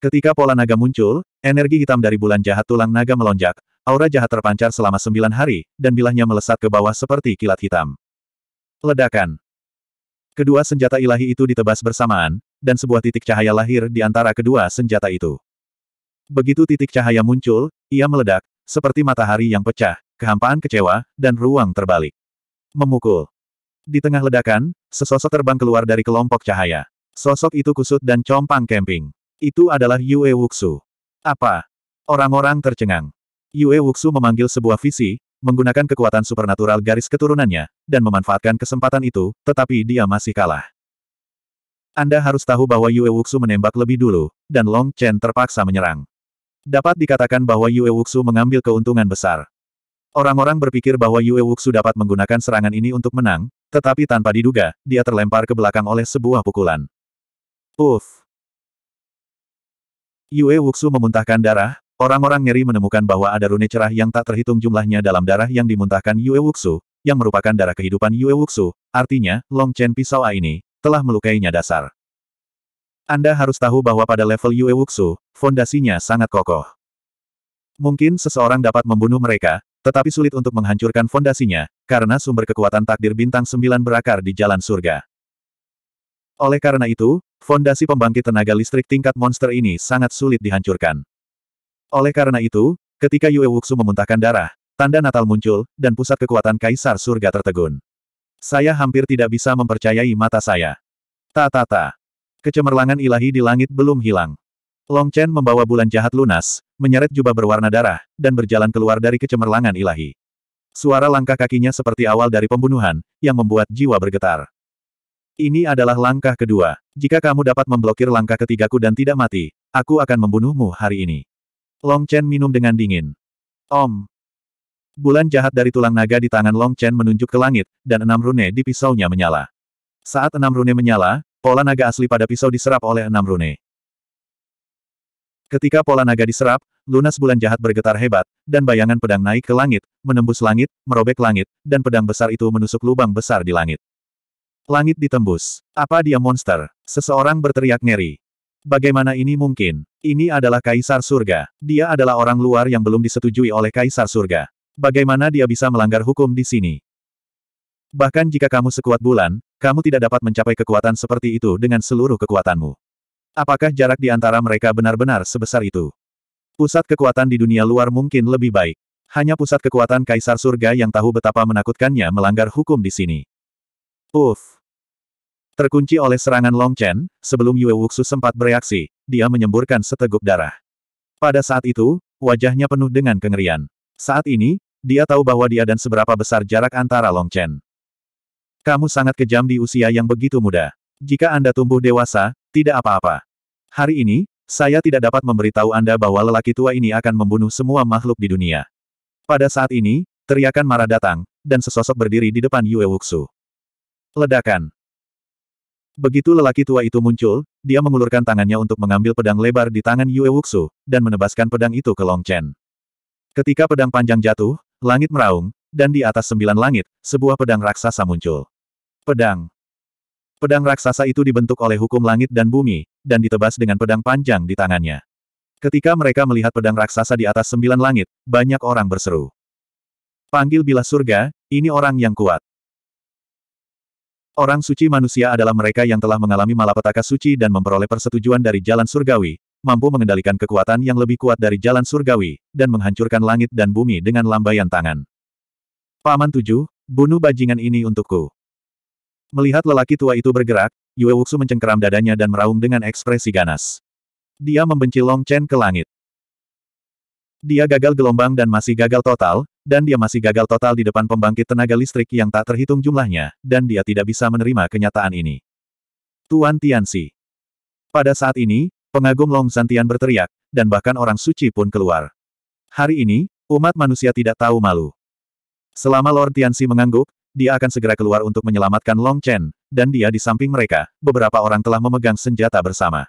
Ketika pola naga muncul, energi hitam dari bulan jahat tulang naga melonjak, aura jahat terpancar selama sembilan hari, dan bilahnya melesat ke bawah seperti kilat hitam. Ledakan. Kedua senjata ilahi itu ditebas bersamaan, dan sebuah titik cahaya lahir di antara kedua senjata itu. Begitu titik cahaya muncul, ia meledak, seperti matahari yang pecah, kehampaan kecewa, dan ruang terbalik. Memukul. Di tengah ledakan, sesosok terbang keluar dari kelompok cahaya. Sosok itu kusut dan compang kemping. Itu adalah Yue Wuxu. Apa? Orang-orang tercengang. Yue Wuxu memanggil sebuah visi, menggunakan kekuatan supernatural garis keturunannya, dan memanfaatkan kesempatan itu, tetapi dia masih kalah. Anda harus tahu bahwa Yue Wuxu menembak lebih dulu, dan Long Chen terpaksa menyerang. Dapat dikatakan bahwa Yue Wuxu mengambil keuntungan besar. Orang-orang berpikir bahwa Yue Wuxu dapat menggunakan serangan ini untuk menang, tetapi tanpa diduga, dia terlempar ke belakang oleh sebuah pukulan. Uff! Yue Wuxu memuntahkan darah, orang-orang ngeri menemukan bahwa ada rune cerah yang tak terhitung jumlahnya dalam darah yang dimuntahkan Yue Wuxu, yang merupakan darah kehidupan Yue Wuxu, artinya, Long Chen Pisau A ini, telah melukainya dasar. Anda harus tahu bahwa pada level Yue Wuxu, fondasinya sangat kokoh. Mungkin seseorang dapat membunuh mereka, tetapi sulit untuk menghancurkan fondasinya, karena sumber kekuatan takdir bintang sembilan berakar di jalan surga. Oleh karena itu, fondasi pembangkit tenaga listrik tingkat monster ini sangat sulit dihancurkan. Oleh karena itu, ketika Yue Wuxu memuntahkan darah, tanda natal muncul, dan pusat kekuatan kaisar surga tertegun. Saya hampir tidak bisa mempercayai mata saya. Ta-ta-ta. Kecemerlangan ilahi di langit belum hilang. Long Chen membawa bulan jahat lunas, menyeret jubah berwarna darah, dan berjalan keluar dari kecemerlangan ilahi. Suara langkah kakinya seperti awal dari pembunuhan, yang membuat jiwa bergetar. Ini adalah langkah kedua. Jika kamu dapat memblokir langkah ketigaku dan tidak mati, aku akan membunuhmu hari ini. Long Chen minum dengan dingin. Om. Bulan jahat dari tulang naga di tangan Long Chen menunjuk ke langit, dan enam rune di pisaunya menyala. Saat enam rune menyala, pola naga asli pada pisau diserap oleh enam rune. Ketika pola naga diserap, lunas bulan jahat bergetar hebat, dan bayangan pedang naik ke langit, menembus langit, merobek langit, dan pedang besar itu menusuk lubang besar di langit. Langit ditembus. Apa dia monster? Seseorang berteriak ngeri. Bagaimana ini mungkin? Ini adalah Kaisar Surga. Dia adalah orang luar yang belum disetujui oleh Kaisar Surga. Bagaimana dia bisa melanggar hukum di sini? Bahkan jika kamu sekuat bulan, kamu tidak dapat mencapai kekuatan seperti itu dengan seluruh kekuatanmu. Apakah jarak di antara mereka benar-benar sebesar itu? Pusat kekuatan di dunia luar mungkin lebih baik. Hanya pusat kekuatan Kaisar Surga yang tahu betapa menakutkannya melanggar hukum di sini. Uff. Terkunci oleh serangan Long Chen, sebelum Yue Wuxu sempat bereaksi, dia menyemburkan seteguk darah. Pada saat itu, wajahnya penuh dengan kengerian. Saat ini, dia tahu bahwa dia dan seberapa besar jarak antara Long Chen. Kamu sangat kejam di usia yang begitu muda. Jika Anda tumbuh dewasa, tidak apa-apa. Hari ini, saya tidak dapat memberitahu Anda bahwa lelaki tua ini akan membunuh semua makhluk di dunia. Pada saat ini, teriakan marah datang, dan sesosok berdiri di depan Yue Wuxu. Ledakan. Begitu lelaki tua itu muncul, dia mengulurkan tangannya untuk mengambil pedang lebar di tangan Yue Wuxu, dan menebaskan pedang itu ke Long Chen. Ketika pedang panjang jatuh, langit meraung, dan di atas sembilan langit, sebuah pedang raksasa muncul. Pedang. Pedang raksasa itu dibentuk oleh hukum langit dan bumi, dan ditebas dengan pedang panjang di tangannya. Ketika mereka melihat pedang raksasa di atas sembilan langit, banyak orang berseru. Panggil bila surga, ini orang yang kuat. Orang suci manusia adalah mereka yang telah mengalami malapetaka suci dan memperoleh persetujuan dari jalan surgawi, mampu mengendalikan kekuatan yang lebih kuat dari jalan surgawi, dan menghancurkan langit dan bumi dengan lambaian tangan. Paman tujuh, bunuh bajingan ini untukku. Melihat lelaki tua itu bergerak, Yue Wuxu mencengkeram dadanya dan meraung dengan ekspresi ganas. Dia membenci Long Chen ke langit. Dia gagal gelombang dan masih gagal total, dan dia masih gagal total di depan pembangkit tenaga listrik yang tak terhitung jumlahnya, dan dia tidak bisa menerima kenyataan ini. Tuan Tianxi. Pada saat ini, pengagum Long Zantian berteriak, dan bahkan orang suci pun keluar. Hari ini, umat manusia tidak tahu malu. Selama Lord Tianxi mengangguk, dia akan segera keluar untuk menyelamatkan Long Chen, dan dia di samping mereka, beberapa orang telah memegang senjata bersama.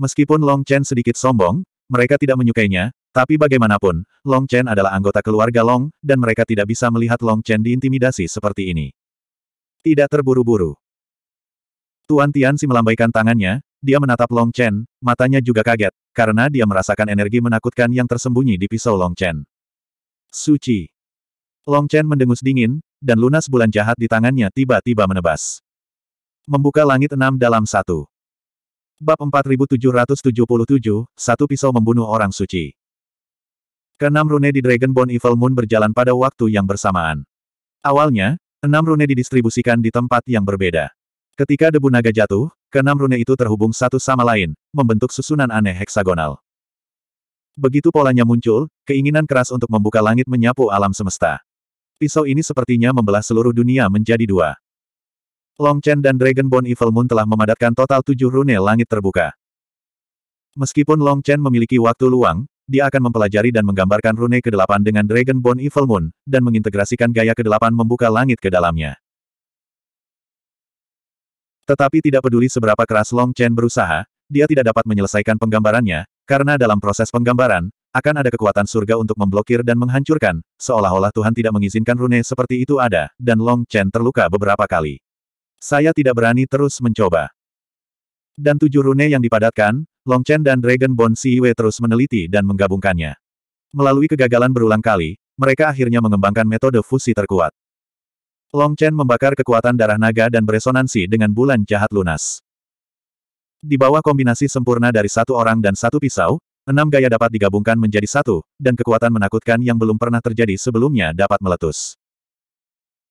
Meskipun Long Chen sedikit sombong, mereka tidak menyukainya, tapi bagaimanapun, Long Chen adalah anggota keluarga Long, dan mereka tidak bisa melihat Long Chen diintimidasi seperti ini. Tidak terburu-buru. Tuan Tianxi melambaikan tangannya, dia menatap Long Chen, matanya juga kaget, karena dia merasakan energi menakutkan yang tersembunyi di pisau Long Chen. Suci. Long Chen mendengus dingin, dan lunas bulan jahat di tangannya tiba-tiba menebas. Membuka langit enam dalam satu. Bab 4777, satu pisau membunuh orang suci. Keenam rune di Dragonborn Evil Moon berjalan pada waktu yang bersamaan. Awalnya, enam rune didistribusikan di tempat yang berbeda. Ketika debu naga jatuh, keenam rune itu terhubung satu sama lain, membentuk susunan aneh heksagonal. Begitu polanya muncul, keinginan keras untuk membuka langit menyapu alam semesta. Pisau ini sepertinya membelah seluruh dunia menjadi dua. Long Chen dan Dragonborn Evil Moon telah memadatkan total tujuh rune langit terbuka. Meskipun Long Chen memiliki waktu luang, dia akan mempelajari dan menggambarkan rune ke-8 dengan Dragonborn Evil Moon, dan mengintegrasikan gaya ke-8 membuka langit ke dalamnya. Tetapi tidak peduli seberapa keras Long Chen berusaha, dia tidak dapat menyelesaikan penggambarannya, karena dalam proses penggambaran, akan ada kekuatan surga untuk memblokir dan menghancurkan, seolah-olah Tuhan tidak mengizinkan rune seperti itu ada, dan Long Chen terluka beberapa kali. Saya tidak berani terus mencoba. Dan tujuh rune yang dipadatkan, Long Chen dan Dragon Si Siwe terus meneliti dan menggabungkannya. Melalui kegagalan berulang kali, mereka akhirnya mengembangkan metode fusi terkuat. Long Chen membakar kekuatan darah naga dan beresonansi dengan bulan jahat lunas. Di bawah kombinasi sempurna dari satu orang dan satu pisau, Enam gaya dapat digabungkan menjadi satu, dan kekuatan menakutkan yang belum pernah terjadi sebelumnya dapat meletus.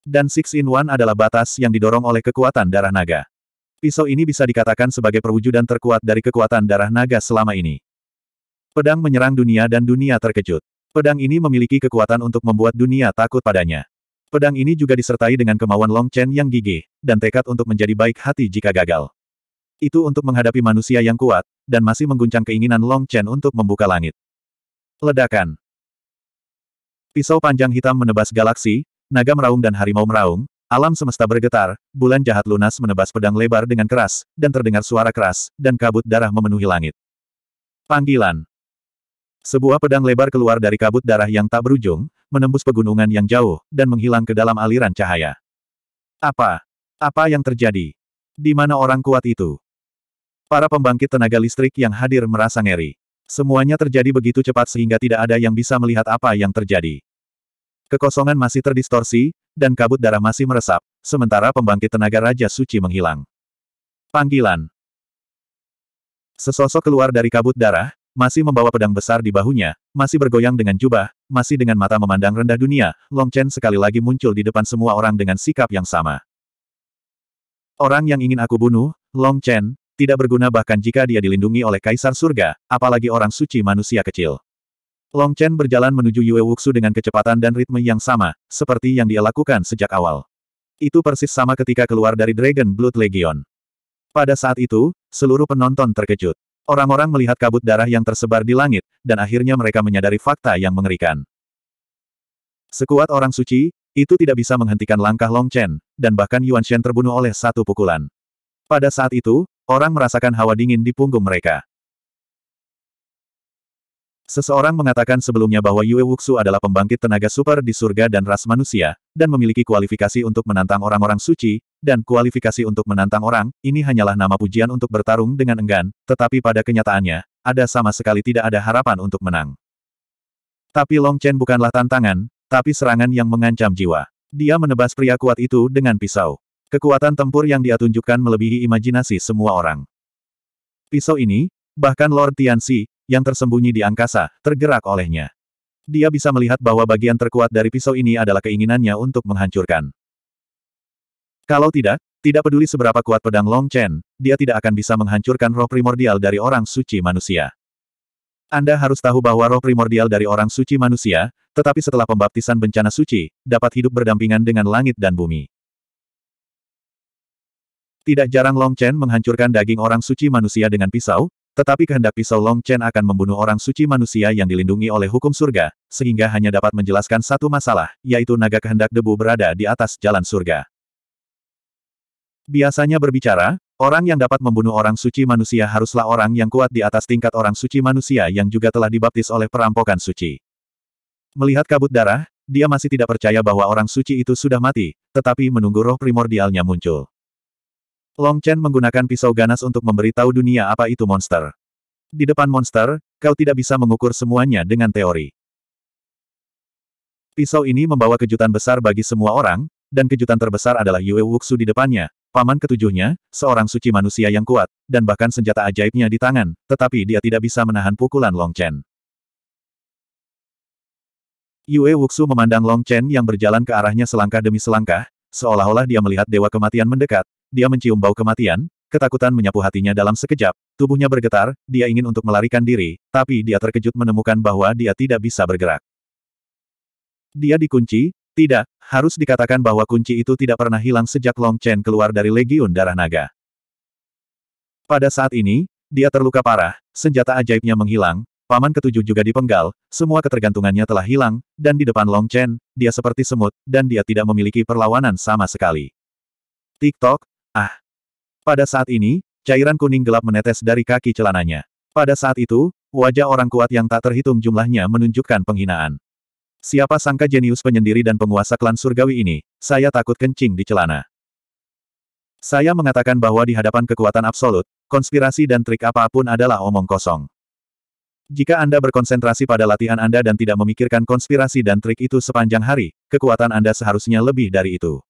Dan Six in One adalah batas yang didorong oleh kekuatan darah naga. Pisau ini bisa dikatakan sebagai perwujudan terkuat dari kekuatan darah naga selama ini. Pedang menyerang dunia dan dunia terkejut. Pedang ini memiliki kekuatan untuk membuat dunia takut padanya. Pedang ini juga disertai dengan kemauan Long Chen yang gigih, dan tekad untuk menjadi baik hati jika gagal. Itu untuk menghadapi manusia yang kuat, dan masih mengguncang keinginan Long Chen untuk membuka langit. Ledakan. Pisau panjang hitam menebas galaksi, naga meraung dan harimau meraung, alam semesta bergetar, bulan jahat lunas menebas pedang lebar dengan keras, dan terdengar suara keras, dan kabut darah memenuhi langit. Panggilan. Sebuah pedang lebar keluar dari kabut darah yang tak berujung, menembus pegunungan yang jauh, dan menghilang ke dalam aliran cahaya. Apa? Apa yang terjadi? Di mana orang kuat itu? Para pembangkit tenaga listrik yang hadir merasa ngeri. Semuanya terjadi begitu cepat sehingga tidak ada yang bisa melihat apa yang terjadi. Kekosongan masih terdistorsi, dan kabut darah masih meresap, sementara pembangkit tenaga Raja Suci menghilang. Panggilan Sesosok keluar dari kabut darah, masih membawa pedang besar di bahunya, masih bergoyang dengan jubah, masih dengan mata memandang rendah dunia, Long Chen sekali lagi muncul di depan semua orang dengan sikap yang sama. Orang yang ingin aku bunuh, Long Chen, tidak berguna bahkan jika dia dilindungi oleh Kaisar Surga, apalagi orang suci manusia kecil. Long Chen berjalan menuju Yue Wuxu dengan kecepatan dan ritme yang sama, seperti yang dia lakukan sejak awal. Itu persis sama ketika keluar dari Dragon Blood Legion. Pada saat itu, seluruh penonton terkejut. Orang-orang melihat kabut darah yang tersebar di langit, dan akhirnya mereka menyadari fakta yang mengerikan. Sekuat orang suci, itu tidak bisa menghentikan langkah Long Chen, dan bahkan Yuan Shen terbunuh oleh satu pukulan. Pada saat itu, Orang merasakan hawa dingin di punggung mereka. Seseorang mengatakan sebelumnya bahwa Yue Wuxu adalah pembangkit tenaga super di surga dan ras manusia, dan memiliki kualifikasi untuk menantang orang-orang suci, dan kualifikasi untuk menantang orang, ini hanyalah nama pujian untuk bertarung dengan enggan, tetapi pada kenyataannya, ada sama sekali tidak ada harapan untuk menang. Tapi Long Chen bukanlah tantangan, tapi serangan yang mengancam jiwa. Dia menebas pria kuat itu dengan pisau. Kekuatan tempur yang dia tunjukkan melebihi imajinasi semua orang. Pisau ini, bahkan Lord Tianxi, yang tersembunyi di angkasa, tergerak olehnya. Dia bisa melihat bahwa bagian terkuat dari pisau ini adalah keinginannya untuk menghancurkan. Kalau tidak, tidak peduli seberapa kuat pedang Long Chen, dia tidak akan bisa menghancurkan roh primordial dari orang suci manusia. Anda harus tahu bahwa roh primordial dari orang suci manusia, tetapi setelah pembaptisan bencana suci, dapat hidup berdampingan dengan langit dan bumi. Tidak jarang Long Chen menghancurkan daging orang suci manusia dengan pisau, tetapi kehendak pisau Long Chen akan membunuh orang suci manusia yang dilindungi oleh hukum surga, sehingga hanya dapat menjelaskan satu masalah, yaitu naga kehendak debu berada di atas jalan surga. Biasanya berbicara, orang yang dapat membunuh orang suci manusia haruslah orang yang kuat di atas tingkat orang suci manusia yang juga telah dibaptis oleh perampokan suci. Melihat kabut darah, dia masih tidak percaya bahwa orang suci itu sudah mati, tetapi menunggu roh primordialnya muncul. Long Chen menggunakan pisau ganas untuk memberitahu dunia apa itu monster. Di depan monster, kau tidak bisa mengukur semuanya dengan teori. Pisau ini membawa kejutan besar bagi semua orang, dan kejutan terbesar adalah Yue Wuxu di depannya, paman ketujuhnya, seorang suci manusia yang kuat, dan bahkan senjata ajaibnya di tangan, tetapi dia tidak bisa menahan pukulan Long Chen. Yue Wuxu memandang Long Chen yang berjalan ke arahnya selangkah demi selangkah, seolah-olah dia melihat dewa kematian mendekat, dia mencium bau kematian, ketakutan menyapu hatinya dalam sekejap, tubuhnya bergetar, dia ingin untuk melarikan diri, tapi dia terkejut menemukan bahwa dia tidak bisa bergerak. Dia dikunci, tidak, harus dikatakan bahwa kunci itu tidak pernah hilang sejak Long Chen keluar dari Legiun Darah Naga. Pada saat ini, dia terluka parah, senjata ajaibnya menghilang, paman ketujuh juga dipenggal, semua ketergantungannya telah hilang, dan di depan Long Chen, dia seperti semut, dan dia tidak memiliki perlawanan sama sekali. TikTok, Ah! Pada saat ini, cairan kuning gelap menetes dari kaki celananya. Pada saat itu, wajah orang kuat yang tak terhitung jumlahnya menunjukkan penghinaan. Siapa sangka jenius penyendiri dan penguasa klan surgawi ini, saya takut kencing di celana. Saya mengatakan bahwa di hadapan kekuatan absolut, konspirasi dan trik apapun adalah omong kosong. Jika Anda berkonsentrasi pada latihan Anda dan tidak memikirkan konspirasi dan trik itu sepanjang hari, kekuatan Anda seharusnya lebih dari itu.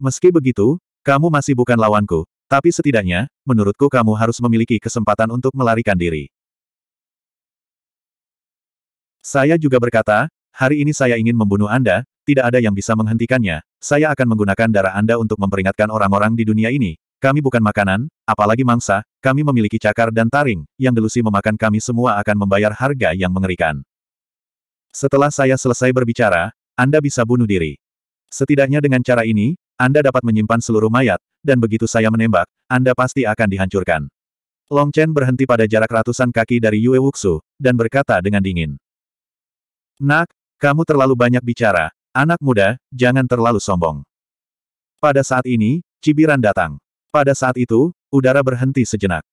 Meski begitu, kamu masih bukan lawanku, tapi setidaknya, menurutku kamu harus memiliki kesempatan untuk melarikan diri. Saya juga berkata, hari ini saya ingin membunuh Anda, tidak ada yang bisa menghentikannya, saya akan menggunakan darah Anda untuk memperingatkan orang-orang di dunia ini, kami bukan makanan, apalagi mangsa, kami memiliki cakar dan taring, yang delusi memakan kami semua akan membayar harga yang mengerikan. Setelah saya selesai berbicara, Anda bisa bunuh diri. Setidaknya dengan cara ini, anda dapat menyimpan seluruh mayat, dan begitu saya menembak, Anda pasti akan dihancurkan. Long Chen berhenti pada jarak ratusan kaki dari Yue Wuxu, dan berkata dengan dingin. Nak, kamu terlalu banyak bicara, anak muda, jangan terlalu sombong. Pada saat ini, cibiran datang. Pada saat itu, udara berhenti sejenak.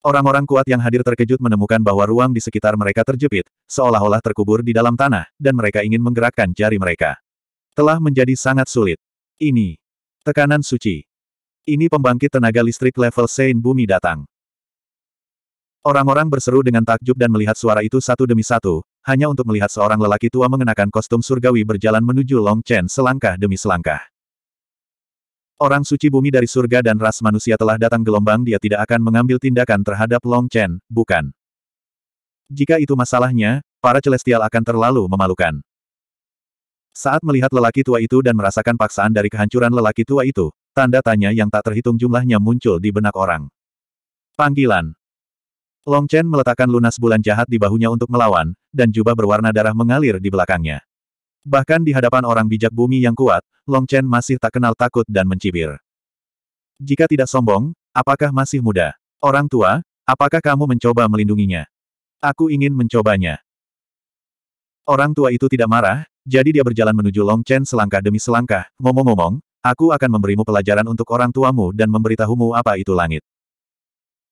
Orang-orang kuat yang hadir terkejut menemukan bahwa ruang di sekitar mereka terjepit, seolah-olah terkubur di dalam tanah, dan mereka ingin menggerakkan jari mereka. Telah menjadi sangat sulit. Ini. Tekanan suci. Ini pembangkit tenaga listrik level Sein Bumi datang. Orang-orang berseru dengan takjub dan melihat suara itu satu demi satu, hanya untuk melihat seorang lelaki tua mengenakan kostum surgawi berjalan menuju Long Chen selangkah demi selangkah. Orang suci bumi dari surga dan ras manusia telah datang gelombang dia tidak akan mengambil tindakan terhadap Long Chen, bukan. Jika itu masalahnya, para celestial akan terlalu memalukan. Saat melihat lelaki tua itu dan merasakan paksaan dari kehancuran lelaki tua itu, tanda tanya yang tak terhitung jumlahnya muncul di benak orang. Panggilan Long Chen meletakkan lunas bulan jahat di bahunya untuk melawan, dan jubah berwarna darah mengalir di belakangnya. Bahkan di hadapan orang bijak bumi yang kuat, Long Chen masih tak kenal takut dan mencibir. Jika tidak sombong, apakah masih muda? Orang tua, apakah kamu mencoba melindunginya? Aku ingin mencobanya. Orang tua itu tidak marah, jadi dia berjalan menuju Long Chen selangkah demi selangkah, ngomong-ngomong, aku akan memberimu pelajaran untuk orang tuamu dan memberitahumu apa itu langit.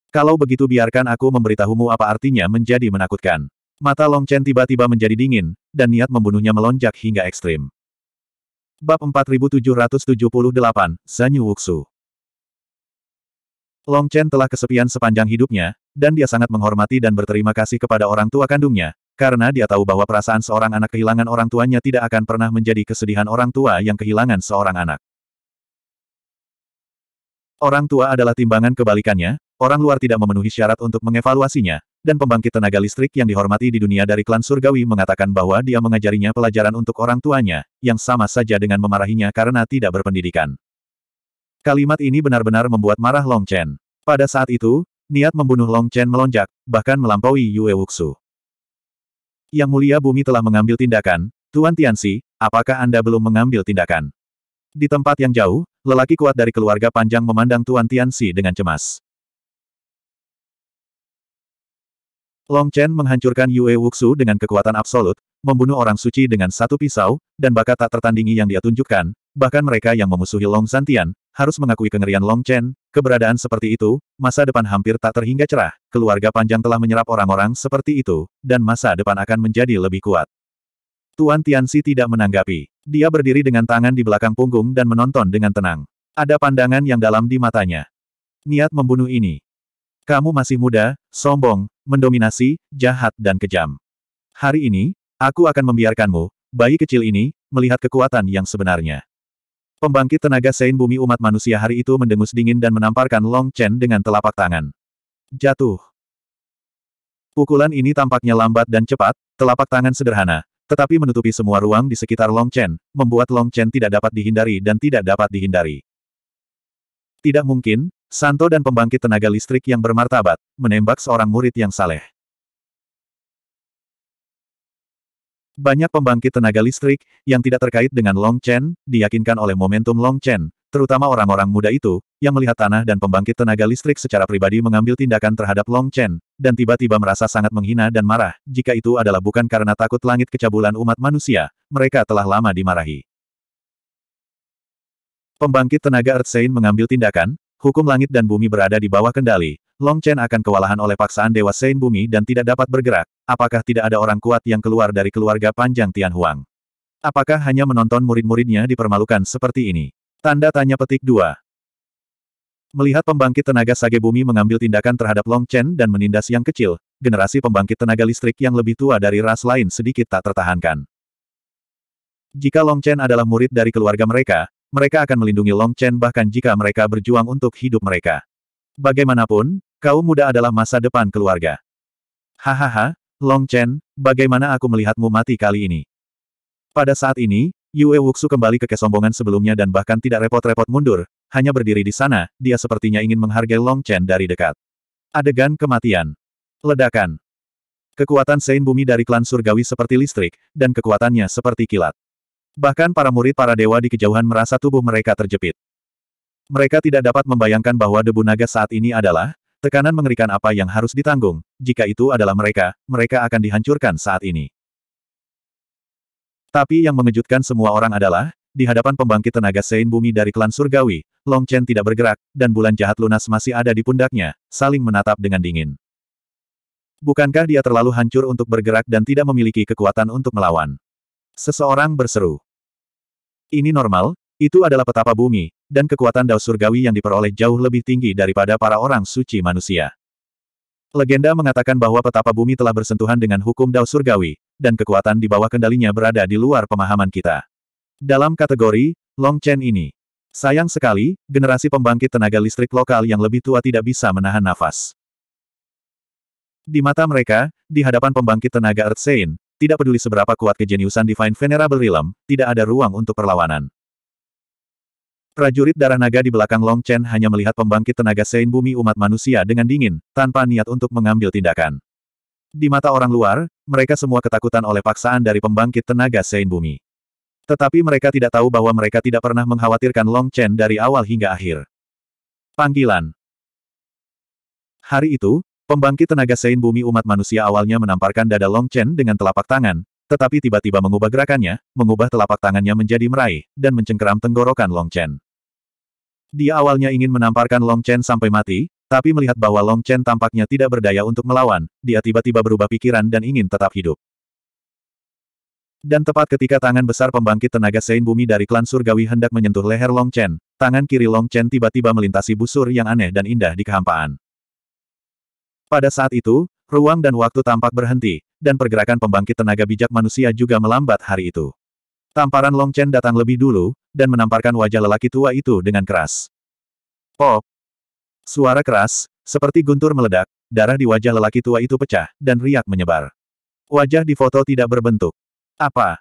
Kalau begitu biarkan aku memberitahumu apa artinya menjadi menakutkan. Mata Long Chen tiba-tiba menjadi dingin, dan niat membunuhnya melonjak hingga ekstrim. Bab 4778, Zanyu Wuxu Long Chen telah kesepian sepanjang hidupnya, dan dia sangat menghormati dan berterima kasih kepada orang tua kandungnya, karena dia tahu bahwa perasaan seorang anak kehilangan orang tuanya tidak akan pernah menjadi kesedihan orang tua yang kehilangan seorang anak. Orang tua adalah timbangan kebalikannya, orang luar tidak memenuhi syarat untuk mengevaluasinya, dan pembangkit tenaga listrik yang dihormati di dunia dari klan surgawi mengatakan bahwa dia mengajarinya pelajaran untuk orang tuanya, yang sama saja dengan memarahinya karena tidak berpendidikan. Kalimat ini benar-benar membuat marah Long Chen. Pada saat itu, niat membunuh Long Chen melonjak, bahkan melampaui Yue Wuxu. Yang Mulia Bumi telah mengambil tindakan, Tuan Tianxi, apakah Anda belum mengambil tindakan? Di tempat yang jauh, lelaki kuat dari keluarga panjang memandang Tuan Tianxi dengan cemas. Long Chen menghancurkan Yue Wuxu dengan kekuatan absolut, membunuh orang suci dengan satu pisau, dan bakat tak tertandingi yang dia tunjukkan, bahkan mereka yang memusuhi Long Santian, harus mengakui kengerian Long Chen, keberadaan seperti itu, masa depan hampir tak terhingga cerah, keluarga panjang telah menyerap orang-orang seperti itu, dan masa depan akan menjadi lebih kuat. Tuan Tianxi tidak menanggapi. Dia berdiri dengan tangan di belakang punggung dan menonton dengan tenang. Ada pandangan yang dalam di matanya. Niat membunuh ini, kamu masih muda, sombong, mendominasi, jahat dan kejam. Hari ini, aku akan membiarkanmu, bayi kecil ini, melihat kekuatan yang sebenarnya. Pembangkit tenaga Sein Bumi umat manusia hari itu mendengus dingin dan menamparkan Long Chen dengan telapak tangan. Jatuh. Pukulan ini tampaknya lambat dan cepat, telapak tangan sederhana, tetapi menutupi semua ruang di sekitar Long Chen, membuat Long Chen tidak dapat dihindari dan tidak dapat dihindari. Tidak mungkin, Santo dan pembangkit tenaga listrik yang bermartabat, menembak seorang murid yang saleh. Banyak pembangkit tenaga listrik, yang tidak terkait dengan Long Chen, diyakinkan oleh momentum Long Chen, terutama orang-orang muda itu, yang melihat tanah dan pembangkit tenaga listrik secara pribadi mengambil tindakan terhadap Long Chen, dan tiba-tiba merasa sangat menghina dan marah, jika itu adalah bukan karena takut langit kecabulan umat manusia, mereka telah lama dimarahi. Pembangkit tenaga Earth Saint mengambil tindakan, hukum langit dan bumi berada di bawah kendali, Long Chen akan kewalahan oleh paksaan Dewa Sein Bumi dan tidak dapat bergerak, apakah tidak ada orang kuat yang keluar dari keluarga panjang Tian Huang? Apakah hanya menonton murid-muridnya dipermalukan seperti ini? Tanda tanya petik 2. Melihat pembangkit tenaga Sage Bumi mengambil tindakan terhadap Long Chen dan menindas yang kecil, generasi pembangkit tenaga listrik yang lebih tua dari ras lain sedikit tak tertahankan. Jika Long Chen adalah murid dari keluarga mereka, mereka akan melindungi Long Chen bahkan jika mereka berjuang untuk hidup mereka. Bagaimanapun, kaum muda adalah masa depan keluarga. Hahaha, Long Chen, bagaimana aku melihatmu mati kali ini? Pada saat ini, Yue Wuxu kembali ke kesombongan sebelumnya dan bahkan tidak repot-repot mundur, hanya berdiri di sana, dia sepertinya ingin menghargai Long Chen dari dekat. Adegan kematian. Ledakan. Kekuatan Sein Bumi dari klan surgawi seperti listrik, dan kekuatannya seperti kilat. Bahkan para murid para dewa di kejauhan merasa tubuh mereka terjepit. Mereka tidak dapat membayangkan bahwa debu naga saat ini adalah tekanan mengerikan apa yang harus ditanggung. Jika itu adalah mereka, mereka akan dihancurkan saat ini. Tapi yang mengejutkan semua orang adalah, di hadapan pembangkit tenaga Sein Bumi dari klan Surgawi, Long Chen tidak bergerak, dan bulan jahat lunas masih ada di pundaknya, saling menatap dengan dingin. Bukankah dia terlalu hancur untuk bergerak dan tidak memiliki kekuatan untuk melawan? Seseorang berseru. Ini normal, itu adalah petapa bumi, dan kekuatan dao surgawi yang diperoleh jauh lebih tinggi daripada para orang suci manusia. Legenda mengatakan bahwa petapa bumi telah bersentuhan dengan hukum dao surgawi, dan kekuatan di bawah kendalinya berada di luar pemahaman kita. Dalam kategori, Long Chen ini. Sayang sekali, generasi pembangkit tenaga listrik lokal yang lebih tua tidak bisa menahan nafas. Di mata mereka, di hadapan pembangkit tenaga Earth Saint, tidak peduli seberapa kuat kejeniusan Divine Venerable Realm, tidak ada ruang untuk perlawanan. Prajurit darah naga di belakang Long Chen hanya melihat pembangkit tenaga Sein Bumi umat manusia dengan dingin, tanpa niat untuk mengambil tindakan. Di mata orang luar, mereka semua ketakutan oleh paksaan dari pembangkit tenaga Sein Bumi. Tetapi mereka tidak tahu bahwa mereka tidak pernah mengkhawatirkan Long Chen dari awal hingga akhir. Panggilan Hari itu, Pembangkit tenaga Sein Bumi umat manusia awalnya menamparkan dada Long Chen dengan telapak tangan, tetapi tiba-tiba mengubah gerakannya, mengubah telapak tangannya menjadi meraih, dan mencengkeram tenggorokan Long Chen. Dia awalnya ingin menamparkan Long Chen sampai mati, tapi melihat bahwa Long Chen tampaknya tidak berdaya untuk melawan, dia tiba-tiba berubah pikiran dan ingin tetap hidup. Dan tepat ketika tangan besar pembangkit tenaga Sein Bumi dari klan Surgawi hendak menyentuh leher Long Chen, tangan kiri Long Chen tiba-tiba melintasi busur yang aneh dan indah di kehampaan. Pada saat itu, ruang dan waktu tampak berhenti, dan pergerakan pembangkit tenaga bijak manusia juga melambat hari itu. Tamparan Long Chen datang lebih dulu, dan menamparkan wajah lelaki tua itu dengan keras. Pop! Suara keras, seperti guntur meledak, darah di wajah lelaki tua itu pecah, dan riak menyebar. Wajah di foto tidak berbentuk. Apa?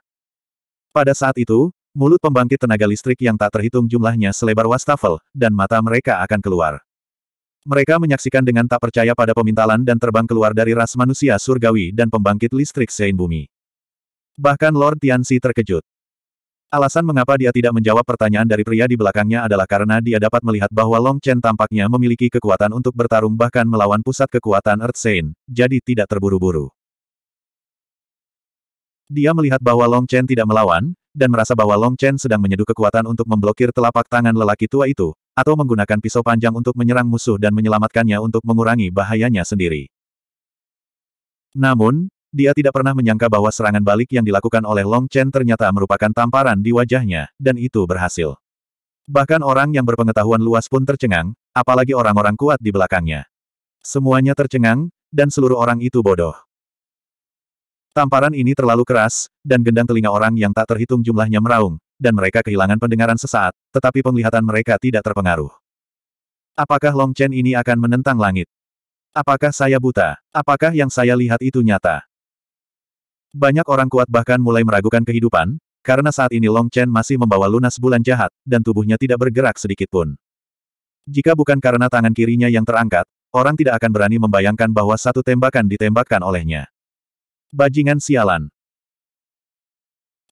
Pada saat itu, mulut pembangkit tenaga listrik yang tak terhitung jumlahnya selebar wastafel, dan mata mereka akan keluar. Mereka menyaksikan dengan tak percaya pada pemintalan dan terbang keluar dari ras manusia surgawi dan pembangkit listrik sein bumi. Bahkan Lord Tianxi terkejut. Alasan mengapa dia tidak menjawab pertanyaan dari pria di belakangnya adalah karena dia dapat melihat bahwa Long Chen tampaknya memiliki kekuatan untuk bertarung bahkan melawan pusat kekuatan Earth Sein, jadi tidak terburu-buru. Dia melihat bahwa Long Chen tidak melawan, dan merasa bahwa Long Chen sedang menyeduh kekuatan untuk memblokir telapak tangan lelaki tua itu, atau menggunakan pisau panjang untuk menyerang musuh dan menyelamatkannya untuk mengurangi bahayanya sendiri. Namun, dia tidak pernah menyangka bahwa serangan balik yang dilakukan oleh Long Chen ternyata merupakan tamparan di wajahnya, dan itu berhasil. Bahkan orang yang berpengetahuan luas pun tercengang, apalagi orang-orang kuat di belakangnya. Semuanya tercengang, dan seluruh orang itu bodoh. Tamparan ini terlalu keras, dan gendang telinga orang yang tak terhitung jumlahnya meraung, dan mereka kehilangan pendengaran sesaat, tetapi penglihatan mereka tidak terpengaruh. Apakah Long Chen ini akan menentang langit? Apakah saya buta? Apakah yang saya lihat itu nyata? Banyak orang kuat bahkan mulai meragukan kehidupan, karena saat ini Long Chen masih membawa lunas bulan jahat, dan tubuhnya tidak bergerak sedikit pun. Jika bukan karena tangan kirinya yang terangkat, orang tidak akan berani membayangkan bahwa satu tembakan ditembakkan olehnya. Bajingan sialan.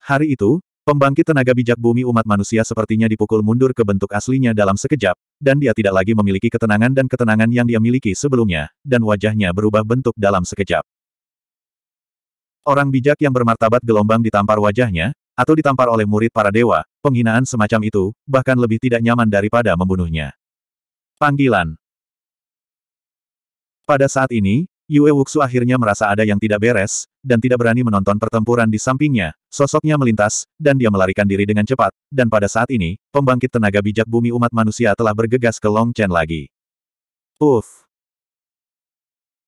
Hari itu, Pembangkit tenaga bijak bumi umat manusia sepertinya dipukul mundur ke bentuk aslinya dalam sekejap, dan dia tidak lagi memiliki ketenangan dan ketenangan yang dia miliki sebelumnya, dan wajahnya berubah bentuk dalam sekejap. Orang bijak yang bermartabat gelombang ditampar wajahnya, atau ditampar oleh murid para dewa, penghinaan semacam itu, bahkan lebih tidak nyaman daripada membunuhnya. Panggilan Pada saat ini, Yue Wuxu akhirnya merasa ada yang tidak beres, dan tidak berani menonton pertempuran di sampingnya, sosoknya melintas, dan dia melarikan diri dengan cepat, dan pada saat ini, pembangkit tenaga bijak bumi umat manusia telah bergegas ke Long Chen lagi. Uff!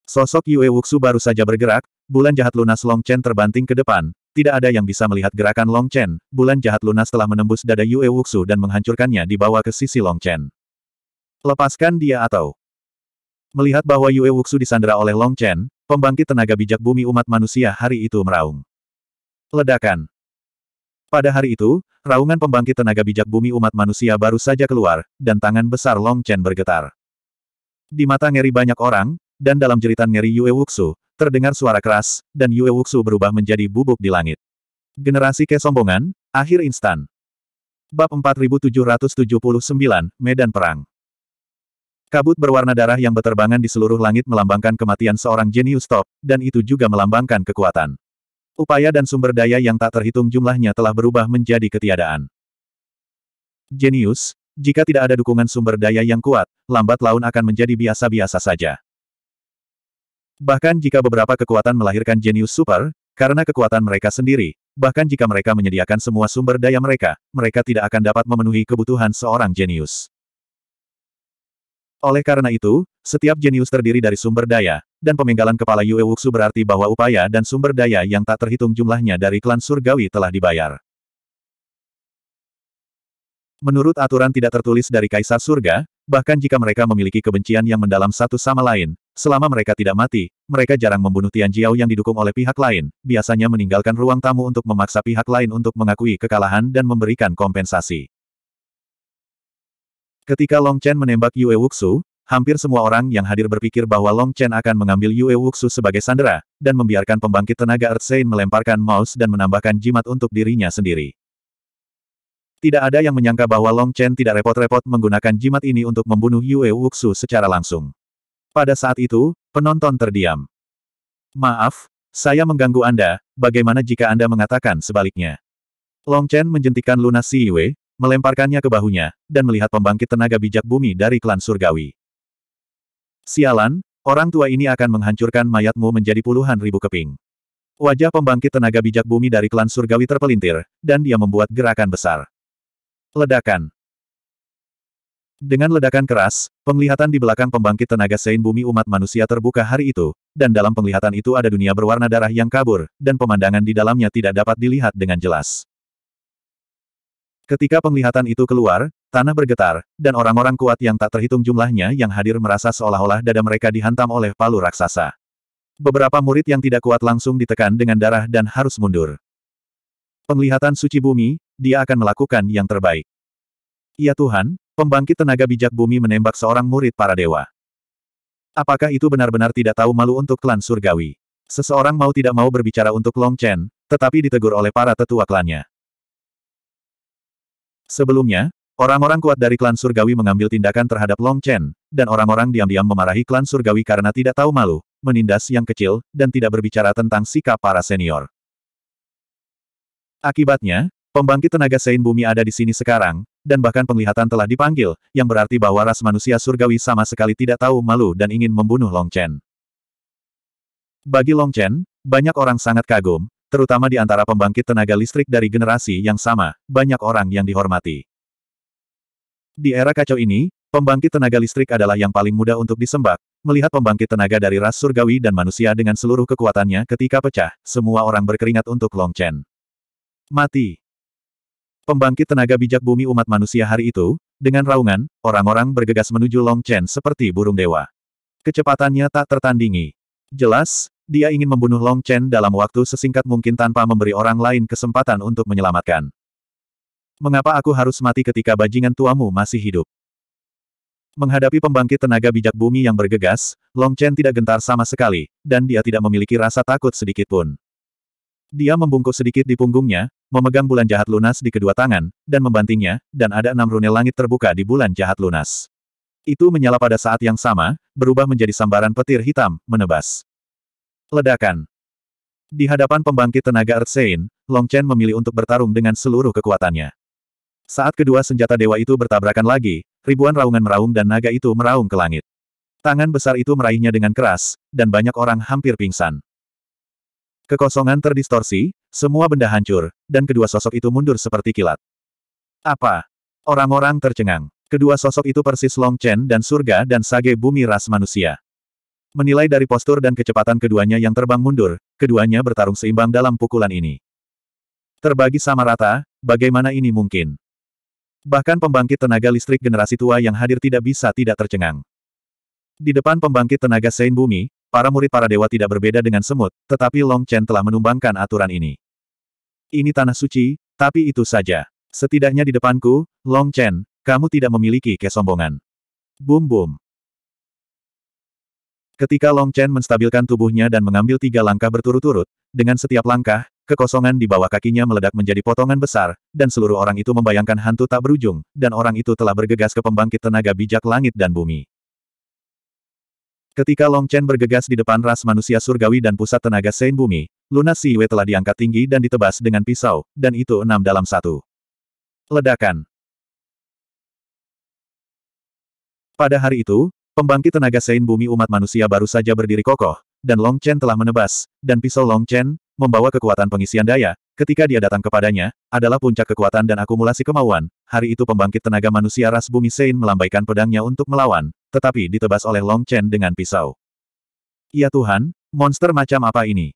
Sosok Yue Wuxu baru saja bergerak, bulan jahat lunas Long Chen terbanting ke depan, tidak ada yang bisa melihat gerakan Long Chen, bulan jahat lunas telah menembus dada Yue Wuxu dan menghancurkannya dibawa ke sisi Long Chen. Lepaskan dia atau Melihat bahwa Yue Wuxu disandera oleh Long Chen, pembangkit tenaga bijak bumi umat manusia hari itu meraung. Ledakan. Pada hari itu, raungan pembangkit tenaga bijak bumi umat manusia baru saja keluar, dan tangan besar Long Chen bergetar. Di mata ngeri banyak orang, dan dalam jeritan ngeri Yue Wuxu, terdengar suara keras, dan Yue Wuxu berubah menjadi bubuk di langit. Generasi kesombongan, akhir instan. Bab 4779, Medan Perang Kabut berwarna darah yang beterbangan di seluruh langit melambangkan kematian seorang jenius top, dan itu juga melambangkan kekuatan. Upaya dan sumber daya yang tak terhitung jumlahnya telah berubah menjadi ketiadaan. Jenius, jika tidak ada dukungan sumber daya yang kuat, lambat laun akan menjadi biasa-biasa saja. Bahkan jika beberapa kekuatan melahirkan jenius super, karena kekuatan mereka sendiri, bahkan jika mereka menyediakan semua sumber daya mereka, mereka tidak akan dapat memenuhi kebutuhan seorang jenius. Oleh karena itu, setiap jenius terdiri dari sumber daya, dan pemenggalan kepala Yue Wuxu berarti bahwa upaya dan sumber daya yang tak terhitung jumlahnya dari klan surgawi telah dibayar. Menurut aturan tidak tertulis dari Kaisar Surga, bahkan jika mereka memiliki kebencian yang mendalam satu sama lain, selama mereka tidak mati, mereka jarang membunuh Tian Jiao yang didukung oleh pihak lain, biasanya meninggalkan ruang tamu untuk memaksa pihak lain untuk mengakui kekalahan dan memberikan kompensasi. Ketika Long Chen menembak Yue Wuxu, hampir semua orang yang hadir berpikir bahwa Long Chen akan mengambil Yue Wuxu sebagai sandera, dan membiarkan pembangkit tenaga Earth Saint melemparkan mouse dan menambahkan jimat untuk dirinya sendiri. Tidak ada yang menyangka bahwa Long Chen tidak repot-repot menggunakan jimat ini untuk membunuh Yue Wuxu secara langsung. Pada saat itu, penonton terdiam. Maaf, saya mengganggu Anda, bagaimana jika Anda mengatakan sebaliknya? Long Chen menjentikan lunas Si Yue, melemparkannya ke bahunya, dan melihat pembangkit tenaga bijak bumi dari klan surgawi. Sialan, orang tua ini akan menghancurkan mayatmu menjadi puluhan ribu keping. Wajah pembangkit tenaga bijak bumi dari klan surgawi terpelintir, dan dia membuat gerakan besar. Ledakan. Dengan ledakan keras, penglihatan di belakang pembangkit tenaga Sein bumi umat manusia terbuka hari itu, dan dalam penglihatan itu ada dunia berwarna darah yang kabur, dan pemandangan di dalamnya tidak dapat dilihat dengan jelas. Ketika penglihatan itu keluar, tanah bergetar, dan orang-orang kuat yang tak terhitung jumlahnya yang hadir merasa seolah-olah dada mereka dihantam oleh palu raksasa. Beberapa murid yang tidak kuat langsung ditekan dengan darah dan harus mundur. Penglihatan suci bumi, dia akan melakukan yang terbaik. Ya Tuhan, pembangkit tenaga bijak bumi menembak seorang murid para dewa. Apakah itu benar-benar tidak tahu malu untuk klan surgawi? Seseorang mau tidak mau berbicara untuk Long Chen, tetapi ditegur oleh para tetua klannya. Sebelumnya, orang-orang kuat dari klan surgawi mengambil tindakan terhadap Long Chen, dan orang-orang diam-diam memarahi klan surgawi karena tidak tahu malu, menindas yang kecil, dan tidak berbicara tentang sikap para senior. Akibatnya, pembangkit tenaga Sein Bumi ada di sini sekarang, dan bahkan penglihatan telah dipanggil, yang berarti bahwa ras manusia surgawi sama sekali tidak tahu malu dan ingin membunuh Long Chen. Bagi Long Chen, banyak orang sangat kagum, terutama di antara pembangkit tenaga listrik dari generasi yang sama, banyak orang yang dihormati. Di era kacau ini, pembangkit tenaga listrik adalah yang paling mudah untuk disembah. Melihat pembangkit tenaga dari ras surgawi dan manusia dengan seluruh kekuatannya ketika pecah, semua orang berkeringat untuk Long Chen. Mati. Pembangkit tenaga bijak bumi umat manusia hari itu, dengan raungan, orang-orang bergegas menuju Long Chen seperti burung dewa. Kecepatannya tak tertandingi. Jelas, dia ingin membunuh Long Chen dalam waktu sesingkat mungkin tanpa memberi orang lain kesempatan untuk menyelamatkan. Mengapa aku harus mati ketika bajingan tuamu masih hidup? Menghadapi pembangkit tenaga bijak bumi yang bergegas, Long Chen tidak gentar sama sekali, dan dia tidak memiliki rasa takut sedikit pun. Dia membungkuk sedikit di punggungnya, memegang bulan jahat lunas di kedua tangan, dan membantingnya, dan ada enam rune langit terbuka di bulan jahat lunas. Itu menyala pada saat yang sama, berubah menjadi sambaran petir hitam, menebas. Ledakan. Di hadapan pembangkit tenaga Earth Long Chen memilih untuk bertarung dengan seluruh kekuatannya. Saat kedua senjata dewa itu bertabrakan lagi, ribuan raungan meraung dan naga itu meraung ke langit. Tangan besar itu meraihnya dengan keras, dan banyak orang hampir pingsan. Kekosongan terdistorsi, semua benda hancur, dan kedua sosok itu mundur seperti kilat. Apa? Orang-orang tercengang. Kedua sosok itu persis Long Chen dan surga dan sage bumi ras manusia. Menilai dari postur dan kecepatan keduanya yang terbang mundur, keduanya bertarung seimbang dalam pukulan ini. Terbagi sama rata, bagaimana ini mungkin? Bahkan pembangkit tenaga listrik generasi tua yang hadir tidak bisa tidak tercengang. Di depan pembangkit tenaga Sein Bumi, para murid para dewa tidak berbeda dengan semut, tetapi Long Chen telah menumbangkan aturan ini. Ini tanah suci, tapi itu saja. Setidaknya di depanku, Long Chen, kamu tidak memiliki kesombongan. Bum bum. Ketika Long Chen menstabilkan tubuhnya dan mengambil tiga langkah berturut-turut, dengan setiap langkah, kekosongan di bawah kakinya meledak menjadi potongan besar, dan seluruh orang itu membayangkan hantu tak berujung, dan orang itu telah bergegas ke pembangkit tenaga bijak langit dan bumi. Ketika Long Chen bergegas di depan ras manusia surgawi dan pusat tenaga Sein Bumi, Luna Siwe telah diangkat tinggi dan ditebas dengan pisau, dan itu enam dalam satu. Ledakan Pada hari itu, Pembangkit tenaga Sein bumi umat manusia baru saja berdiri kokoh, dan Long Chen telah menebas, dan pisau Long Chen, membawa kekuatan pengisian daya, ketika dia datang kepadanya, adalah puncak kekuatan dan akumulasi kemauan, hari itu pembangkit tenaga manusia ras bumi Sein melambaikan pedangnya untuk melawan, tetapi ditebas oleh Long Chen dengan pisau. Ya Tuhan, monster macam apa ini?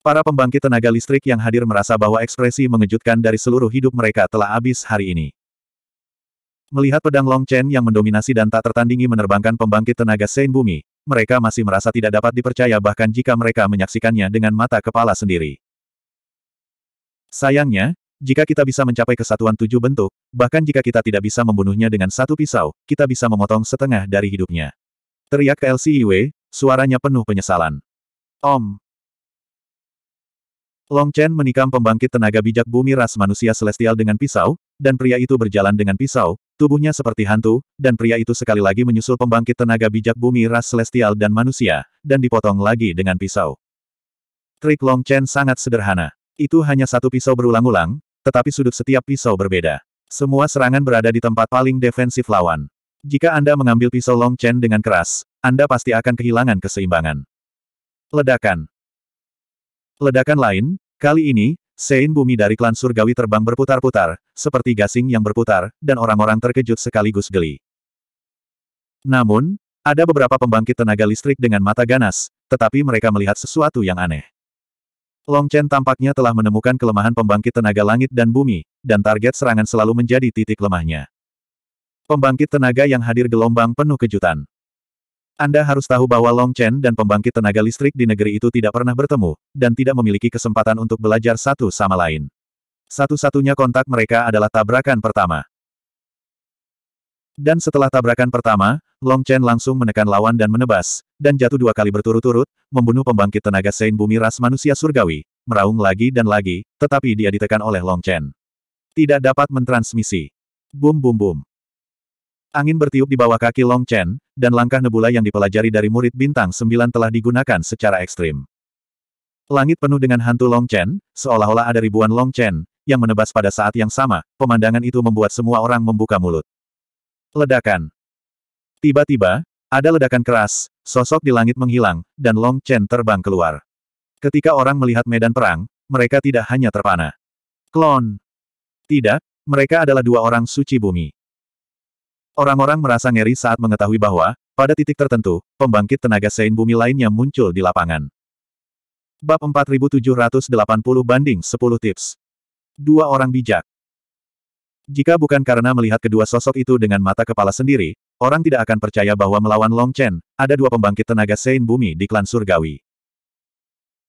Para pembangkit tenaga listrik yang hadir merasa bahwa ekspresi mengejutkan dari seluruh hidup mereka telah habis hari ini. Melihat pedang Long Chen yang mendominasi dan tak tertandingi menerbangkan pembangkit tenaga Sein Bumi, mereka masih merasa tidak dapat dipercaya bahkan jika mereka menyaksikannya dengan mata kepala sendiri. Sayangnya, jika kita bisa mencapai kesatuan tujuh bentuk, bahkan jika kita tidak bisa membunuhnya dengan satu pisau, kita bisa memotong setengah dari hidupnya. Teriak LCIW, suaranya penuh penyesalan. Om. Long Chen menikam pembangkit tenaga bijak bumi ras manusia celestial dengan pisau, dan pria itu berjalan dengan pisau, Tubuhnya seperti hantu, dan pria itu sekali lagi menyusul pembangkit tenaga bijak bumi ras celestial dan manusia, dan dipotong lagi dengan pisau. Trik Long Chen sangat sederhana. Itu hanya satu pisau berulang-ulang, tetapi sudut setiap pisau berbeda. Semua serangan berada di tempat paling defensif lawan. Jika Anda mengambil pisau Long Chen dengan keras, Anda pasti akan kehilangan keseimbangan. Ledakan Ledakan lain, kali ini, Sein bumi dari klan surgawi terbang berputar-putar, seperti gasing yang berputar, dan orang-orang terkejut sekaligus geli. Namun, ada beberapa pembangkit tenaga listrik dengan mata ganas, tetapi mereka melihat sesuatu yang aneh. Long Chen tampaknya telah menemukan kelemahan pembangkit tenaga langit dan bumi, dan target serangan selalu menjadi titik lemahnya. Pembangkit tenaga yang hadir gelombang penuh kejutan. Anda harus tahu bahwa Long Chen dan pembangkit tenaga listrik di negeri itu tidak pernah bertemu, dan tidak memiliki kesempatan untuk belajar satu sama lain. Satu-satunya kontak mereka adalah tabrakan pertama. Dan setelah tabrakan pertama, Long Chen langsung menekan lawan dan menebas, dan jatuh dua kali berturut-turut, membunuh pembangkit tenaga Sein Bumi Ras Manusia Surgawi, meraung lagi dan lagi, tetapi dia ditekan oleh Long Chen. Tidak dapat mentransmisi. Bum bum bum. Angin bertiup di bawah kaki Long Chen, dan langkah nebula yang dipelajari dari murid bintang sembilan telah digunakan secara ekstrim. Langit penuh dengan hantu Long Chen, seolah-olah ada ribuan Long Chen, yang menebas pada saat yang sama, pemandangan itu membuat semua orang membuka mulut. Ledakan. Tiba-tiba, ada ledakan keras, sosok di langit menghilang, dan Long Chen terbang keluar. Ketika orang melihat medan perang, mereka tidak hanya terpana. Klon. Tidak, mereka adalah dua orang suci bumi. Orang-orang merasa ngeri saat mengetahui bahwa, pada titik tertentu, pembangkit tenaga Sein bumi lainnya muncul di lapangan. Bab 4780 banding 10 tips. Dua orang bijak. Jika bukan karena melihat kedua sosok itu dengan mata kepala sendiri, orang tidak akan percaya bahwa melawan Long Chen, ada dua pembangkit tenaga Sein bumi di klan surgawi.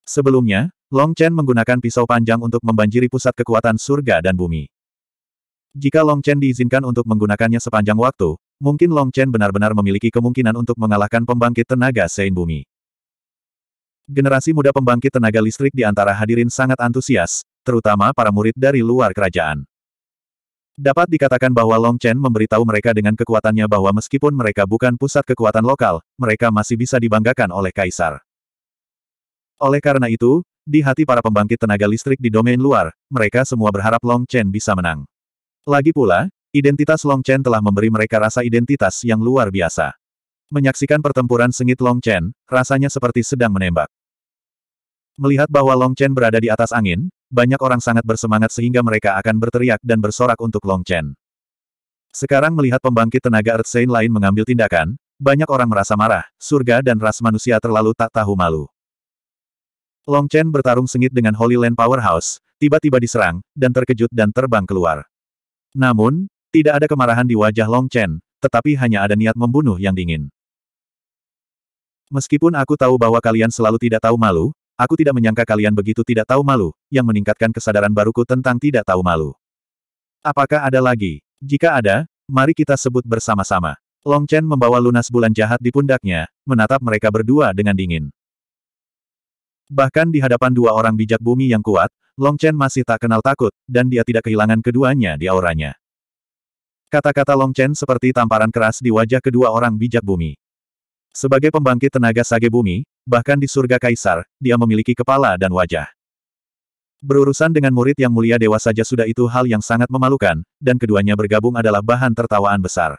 Sebelumnya, Long Chen menggunakan pisau panjang untuk membanjiri pusat kekuatan surga dan bumi. Jika Long Chen diizinkan untuk menggunakannya sepanjang waktu, mungkin Long Chen benar-benar memiliki kemungkinan untuk mengalahkan pembangkit tenaga Sein Bumi. Generasi muda pembangkit tenaga listrik di antara hadirin sangat antusias, terutama para murid dari luar kerajaan. Dapat dikatakan bahwa Long Chen memberitahu mereka dengan kekuatannya bahwa meskipun mereka bukan pusat kekuatan lokal, mereka masih bisa dibanggakan oleh Kaisar. Oleh karena itu, di hati para pembangkit tenaga listrik di domain luar, mereka semua berharap Long Chen bisa menang. Lagi pula, identitas Long Chen telah memberi mereka rasa identitas yang luar biasa. Menyaksikan pertempuran sengit Long Chen, rasanya seperti sedang menembak. Melihat bahwa Long Chen berada di atas angin, banyak orang sangat bersemangat sehingga mereka akan berteriak dan bersorak untuk Long Chen. Sekarang melihat pembangkit tenaga Earth Saint lain mengambil tindakan, banyak orang merasa marah, surga dan ras manusia terlalu tak tahu malu. Long Chen bertarung sengit dengan Holy Land Powerhouse, tiba-tiba diserang, dan terkejut dan terbang keluar. Namun, tidak ada kemarahan di wajah Long Chen, tetapi hanya ada niat membunuh yang dingin. Meskipun aku tahu bahwa kalian selalu tidak tahu malu, aku tidak menyangka kalian begitu tidak tahu malu, yang meningkatkan kesadaran baruku tentang tidak tahu malu. Apakah ada lagi? Jika ada, mari kita sebut bersama-sama. Long Chen membawa lunas bulan jahat di pundaknya, menatap mereka berdua dengan dingin. Bahkan di hadapan dua orang bijak bumi yang kuat, Long Chen masih tak kenal takut, dan dia tidak kehilangan keduanya di auranya. Kata-kata Long Chen seperti tamparan keras di wajah kedua orang bijak bumi. Sebagai pembangkit tenaga sage bumi, bahkan di surga kaisar, dia memiliki kepala dan wajah. Berurusan dengan murid yang mulia dewa saja sudah itu hal yang sangat memalukan, dan keduanya bergabung adalah bahan tertawaan besar.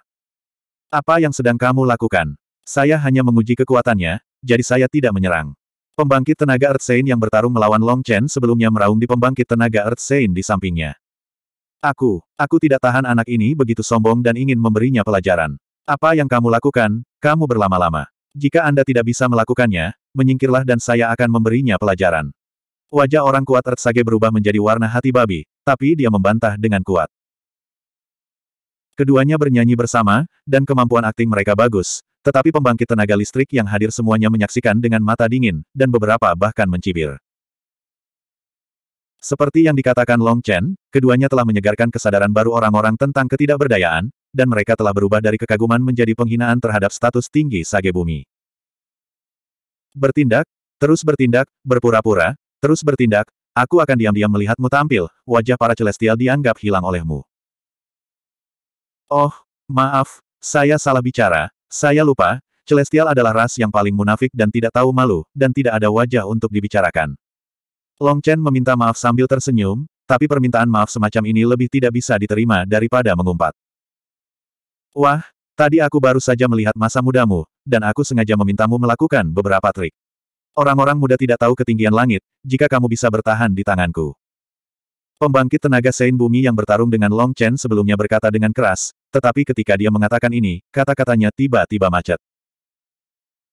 Apa yang sedang kamu lakukan? Saya hanya menguji kekuatannya, jadi saya tidak menyerang. Pembangkit tenaga Earth Saint yang bertarung melawan Long Chen sebelumnya meraung di pembangkit tenaga Earth Saint di sampingnya. Aku, aku tidak tahan anak ini begitu sombong dan ingin memberinya pelajaran. Apa yang kamu lakukan, kamu berlama-lama. Jika Anda tidak bisa melakukannya, menyingkirlah dan saya akan memberinya pelajaran. Wajah orang kuat Earth Sage berubah menjadi warna hati babi, tapi dia membantah dengan kuat. Keduanya bernyanyi bersama, dan kemampuan akting mereka bagus, tetapi pembangkit tenaga listrik yang hadir semuanya menyaksikan dengan mata dingin, dan beberapa bahkan mencibir. Seperti yang dikatakan Long Chen, keduanya telah menyegarkan kesadaran baru orang-orang tentang ketidakberdayaan, dan mereka telah berubah dari kekaguman menjadi penghinaan terhadap status tinggi sage bumi. Bertindak, terus bertindak, berpura-pura, terus bertindak, aku akan diam-diam melihatmu tampil, wajah para celestial dianggap hilang olehmu. Oh, maaf, saya salah bicara, saya lupa, Celestial adalah ras yang paling munafik dan tidak tahu malu, dan tidak ada wajah untuk dibicarakan. Long Chen meminta maaf sambil tersenyum, tapi permintaan maaf semacam ini lebih tidak bisa diterima daripada mengumpat. Wah, tadi aku baru saja melihat masa mudamu, dan aku sengaja memintamu melakukan beberapa trik. Orang-orang muda tidak tahu ketinggian langit, jika kamu bisa bertahan di tanganku. Pembangkit tenaga Sein Bumi yang bertarung dengan Long Chen sebelumnya berkata dengan keras, tetapi ketika dia mengatakan ini, kata-katanya tiba-tiba macet.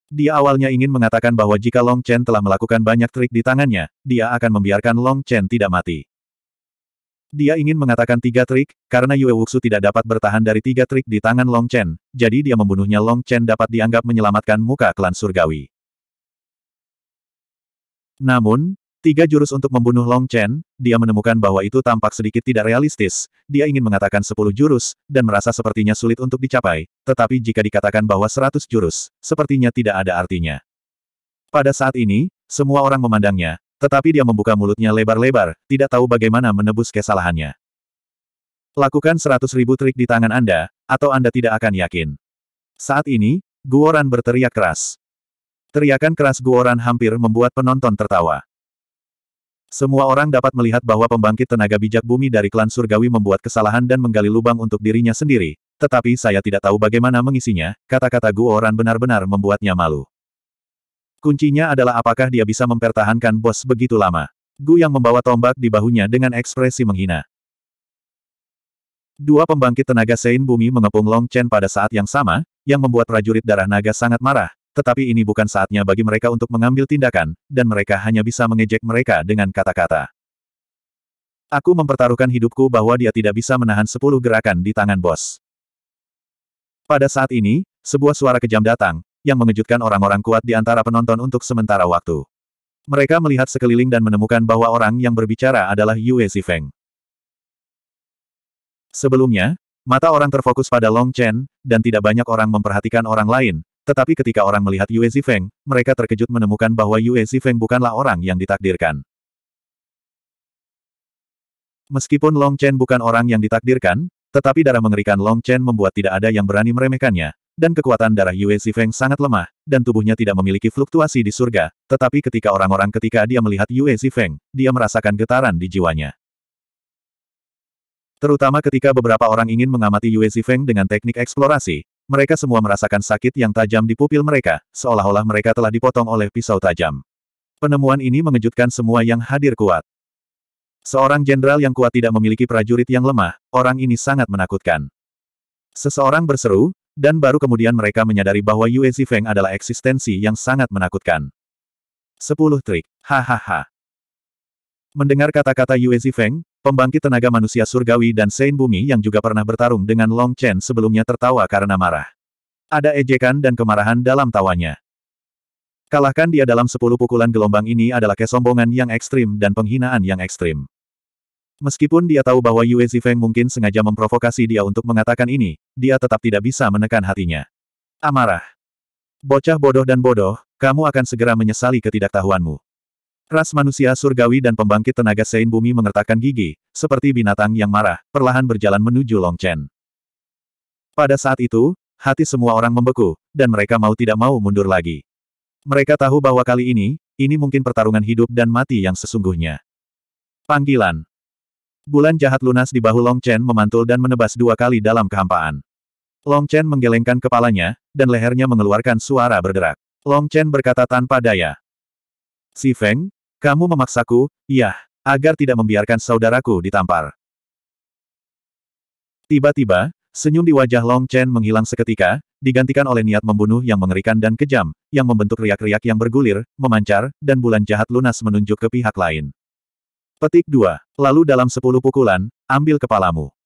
Dia awalnya ingin mengatakan bahwa jika Long Chen telah melakukan banyak trik di tangannya, dia akan membiarkan Long Chen tidak mati. Dia ingin mengatakan tiga trik, karena Yue Wuxu tidak dapat bertahan dari tiga trik di tangan Long Chen, jadi dia membunuhnya Long Chen dapat dianggap menyelamatkan muka klan surgawi. Namun, Tiga jurus untuk membunuh Long Chen, dia menemukan bahwa itu tampak sedikit tidak realistis, dia ingin mengatakan sepuluh jurus, dan merasa sepertinya sulit untuk dicapai, tetapi jika dikatakan bahwa seratus jurus, sepertinya tidak ada artinya. Pada saat ini, semua orang memandangnya, tetapi dia membuka mulutnya lebar-lebar, tidak tahu bagaimana menebus kesalahannya. Lakukan seratus ribu trik di tangan Anda, atau Anda tidak akan yakin. Saat ini, Guoran berteriak keras. Teriakan keras Guoran hampir membuat penonton tertawa. Semua orang dapat melihat bahwa pembangkit tenaga bijak bumi dari klan surgawi membuat kesalahan dan menggali lubang untuk dirinya sendiri, tetapi saya tidak tahu bagaimana mengisinya, kata-kata Guoran benar-benar membuatnya malu. Kuncinya adalah apakah dia bisa mempertahankan bos begitu lama. Gu yang membawa tombak di bahunya dengan ekspresi menghina. Dua pembangkit tenaga Sein Bumi mengepung Long Chen pada saat yang sama, yang membuat prajurit darah naga sangat marah, tetapi ini bukan saatnya bagi mereka untuk mengambil tindakan, dan mereka hanya bisa mengejek mereka dengan kata-kata. Aku mempertaruhkan hidupku bahwa dia tidak bisa menahan sepuluh gerakan di tangan bos. Pada saat ini, sebuah suara kejam datang, yang mengejutkan orang-orang kuat di antara penonton untuk sementara waktu. Mereka melihat sekeliling dan menemukan bahwa orang yang berbicara adalah Yue Zifeng. Sebelumnya, mata orang terfokus pada Long Chen, dan tidak banyak orang memperhatikan orang lain, tetapi ketika orang melihat Yue Zifeng, mereka terkejut menemukan bahwa Yue Zifeng bukanlah orang yang ditakdirkan. Meskipun Long Chen bukan orang yang ditakdirkan, tetapi darah mengerikan Long Chen membuat tidak ada yang berani meremehkannya, dan kekuatan darah Yue Zifeng sangat lemah, dan tubuhnya tidak memiliki fluktuasi di surga, tetapi ketika orang-orang ketika dia melihat Yue Zifeng, dia merasakan getaran di jiwanya. Terutama ketika beberapa orang ingin mengamati Yue Zifeng dengan teknik eksplorasi, mereka semua merasakan sakit yang tajam di pupil mereka, seolah-olah mereka telah dipotong oleh pisau tajam. Penemuan ini mengejutkan semua yang hadir kuat. Seorang jenderal yang kuat tidak memiliki prajurit yang lemah, orang ini sangat menakutkan. Seseorang berseru, dan baru kemudian mereka menyadari bahwa Yue Zifeng adalah eksistensi yang sangat menakutkan. 10 trik. Hahaha. Mendengar kata-kata Yue Zifeng, Pembangkit tenaga manusia surgawi dan Sein Bumi yang juga pernah bertarung dengan Long Chen sebelumnya tertawa karena marah. Ada ejekan dan kemarahan dalam tawanya. Kalahkan dia dalam sepuluh pukulan gelombang ini adalah kesombongan yang ekstrim dan penghinaan yang ekstrim. Meskipun dia tahu bahwa Yue Zifeng mungkin sengaja memprovokasi dia untuk mengatakan ini, dia tetap tidak bisa menekan hatinya. Amarah. Bocah bodoh dan bodoh, kamu akan segera menyesali ketidaktahuanmu. Ras manusia surgawi dan pembangkit tenaga Sein Bumi mengertakkan gigi, seperti binatang yang marah, perlahan berjalan menuju Long Chen. Pada saat itu, hati semua orang membeku, dan mereka mau tidak mau mundur lagi. Mereka tahu bahwa kali ini, ini mungkin pertarungan hidup dan mati yang sesungguhnya. Panggilan Bulan jahat lunas di bahu Long Chen memantul dan menebas dua kali dalam kehampaan. Long Chen menggelengkan kepalanya, dan lehernya mengeluarkan suara berderak. Long Chen berkata tanpa daya. Si Feng, kamu memaksaku, iya, agar tidak membiarkan saudaraku ditampar. Tiba-tiba, senyum di wajah Long Chen menghilang seketika, digantikan oleh niat membunuh yang mengerikan dan kejam, yang membentuk riak-riak yang bergulir, memancar, dan bulan jahat lunas menunjuk ke pihak lain. Petik 2. Lalu dalam sepuluh pukulan, ambil kepalamu.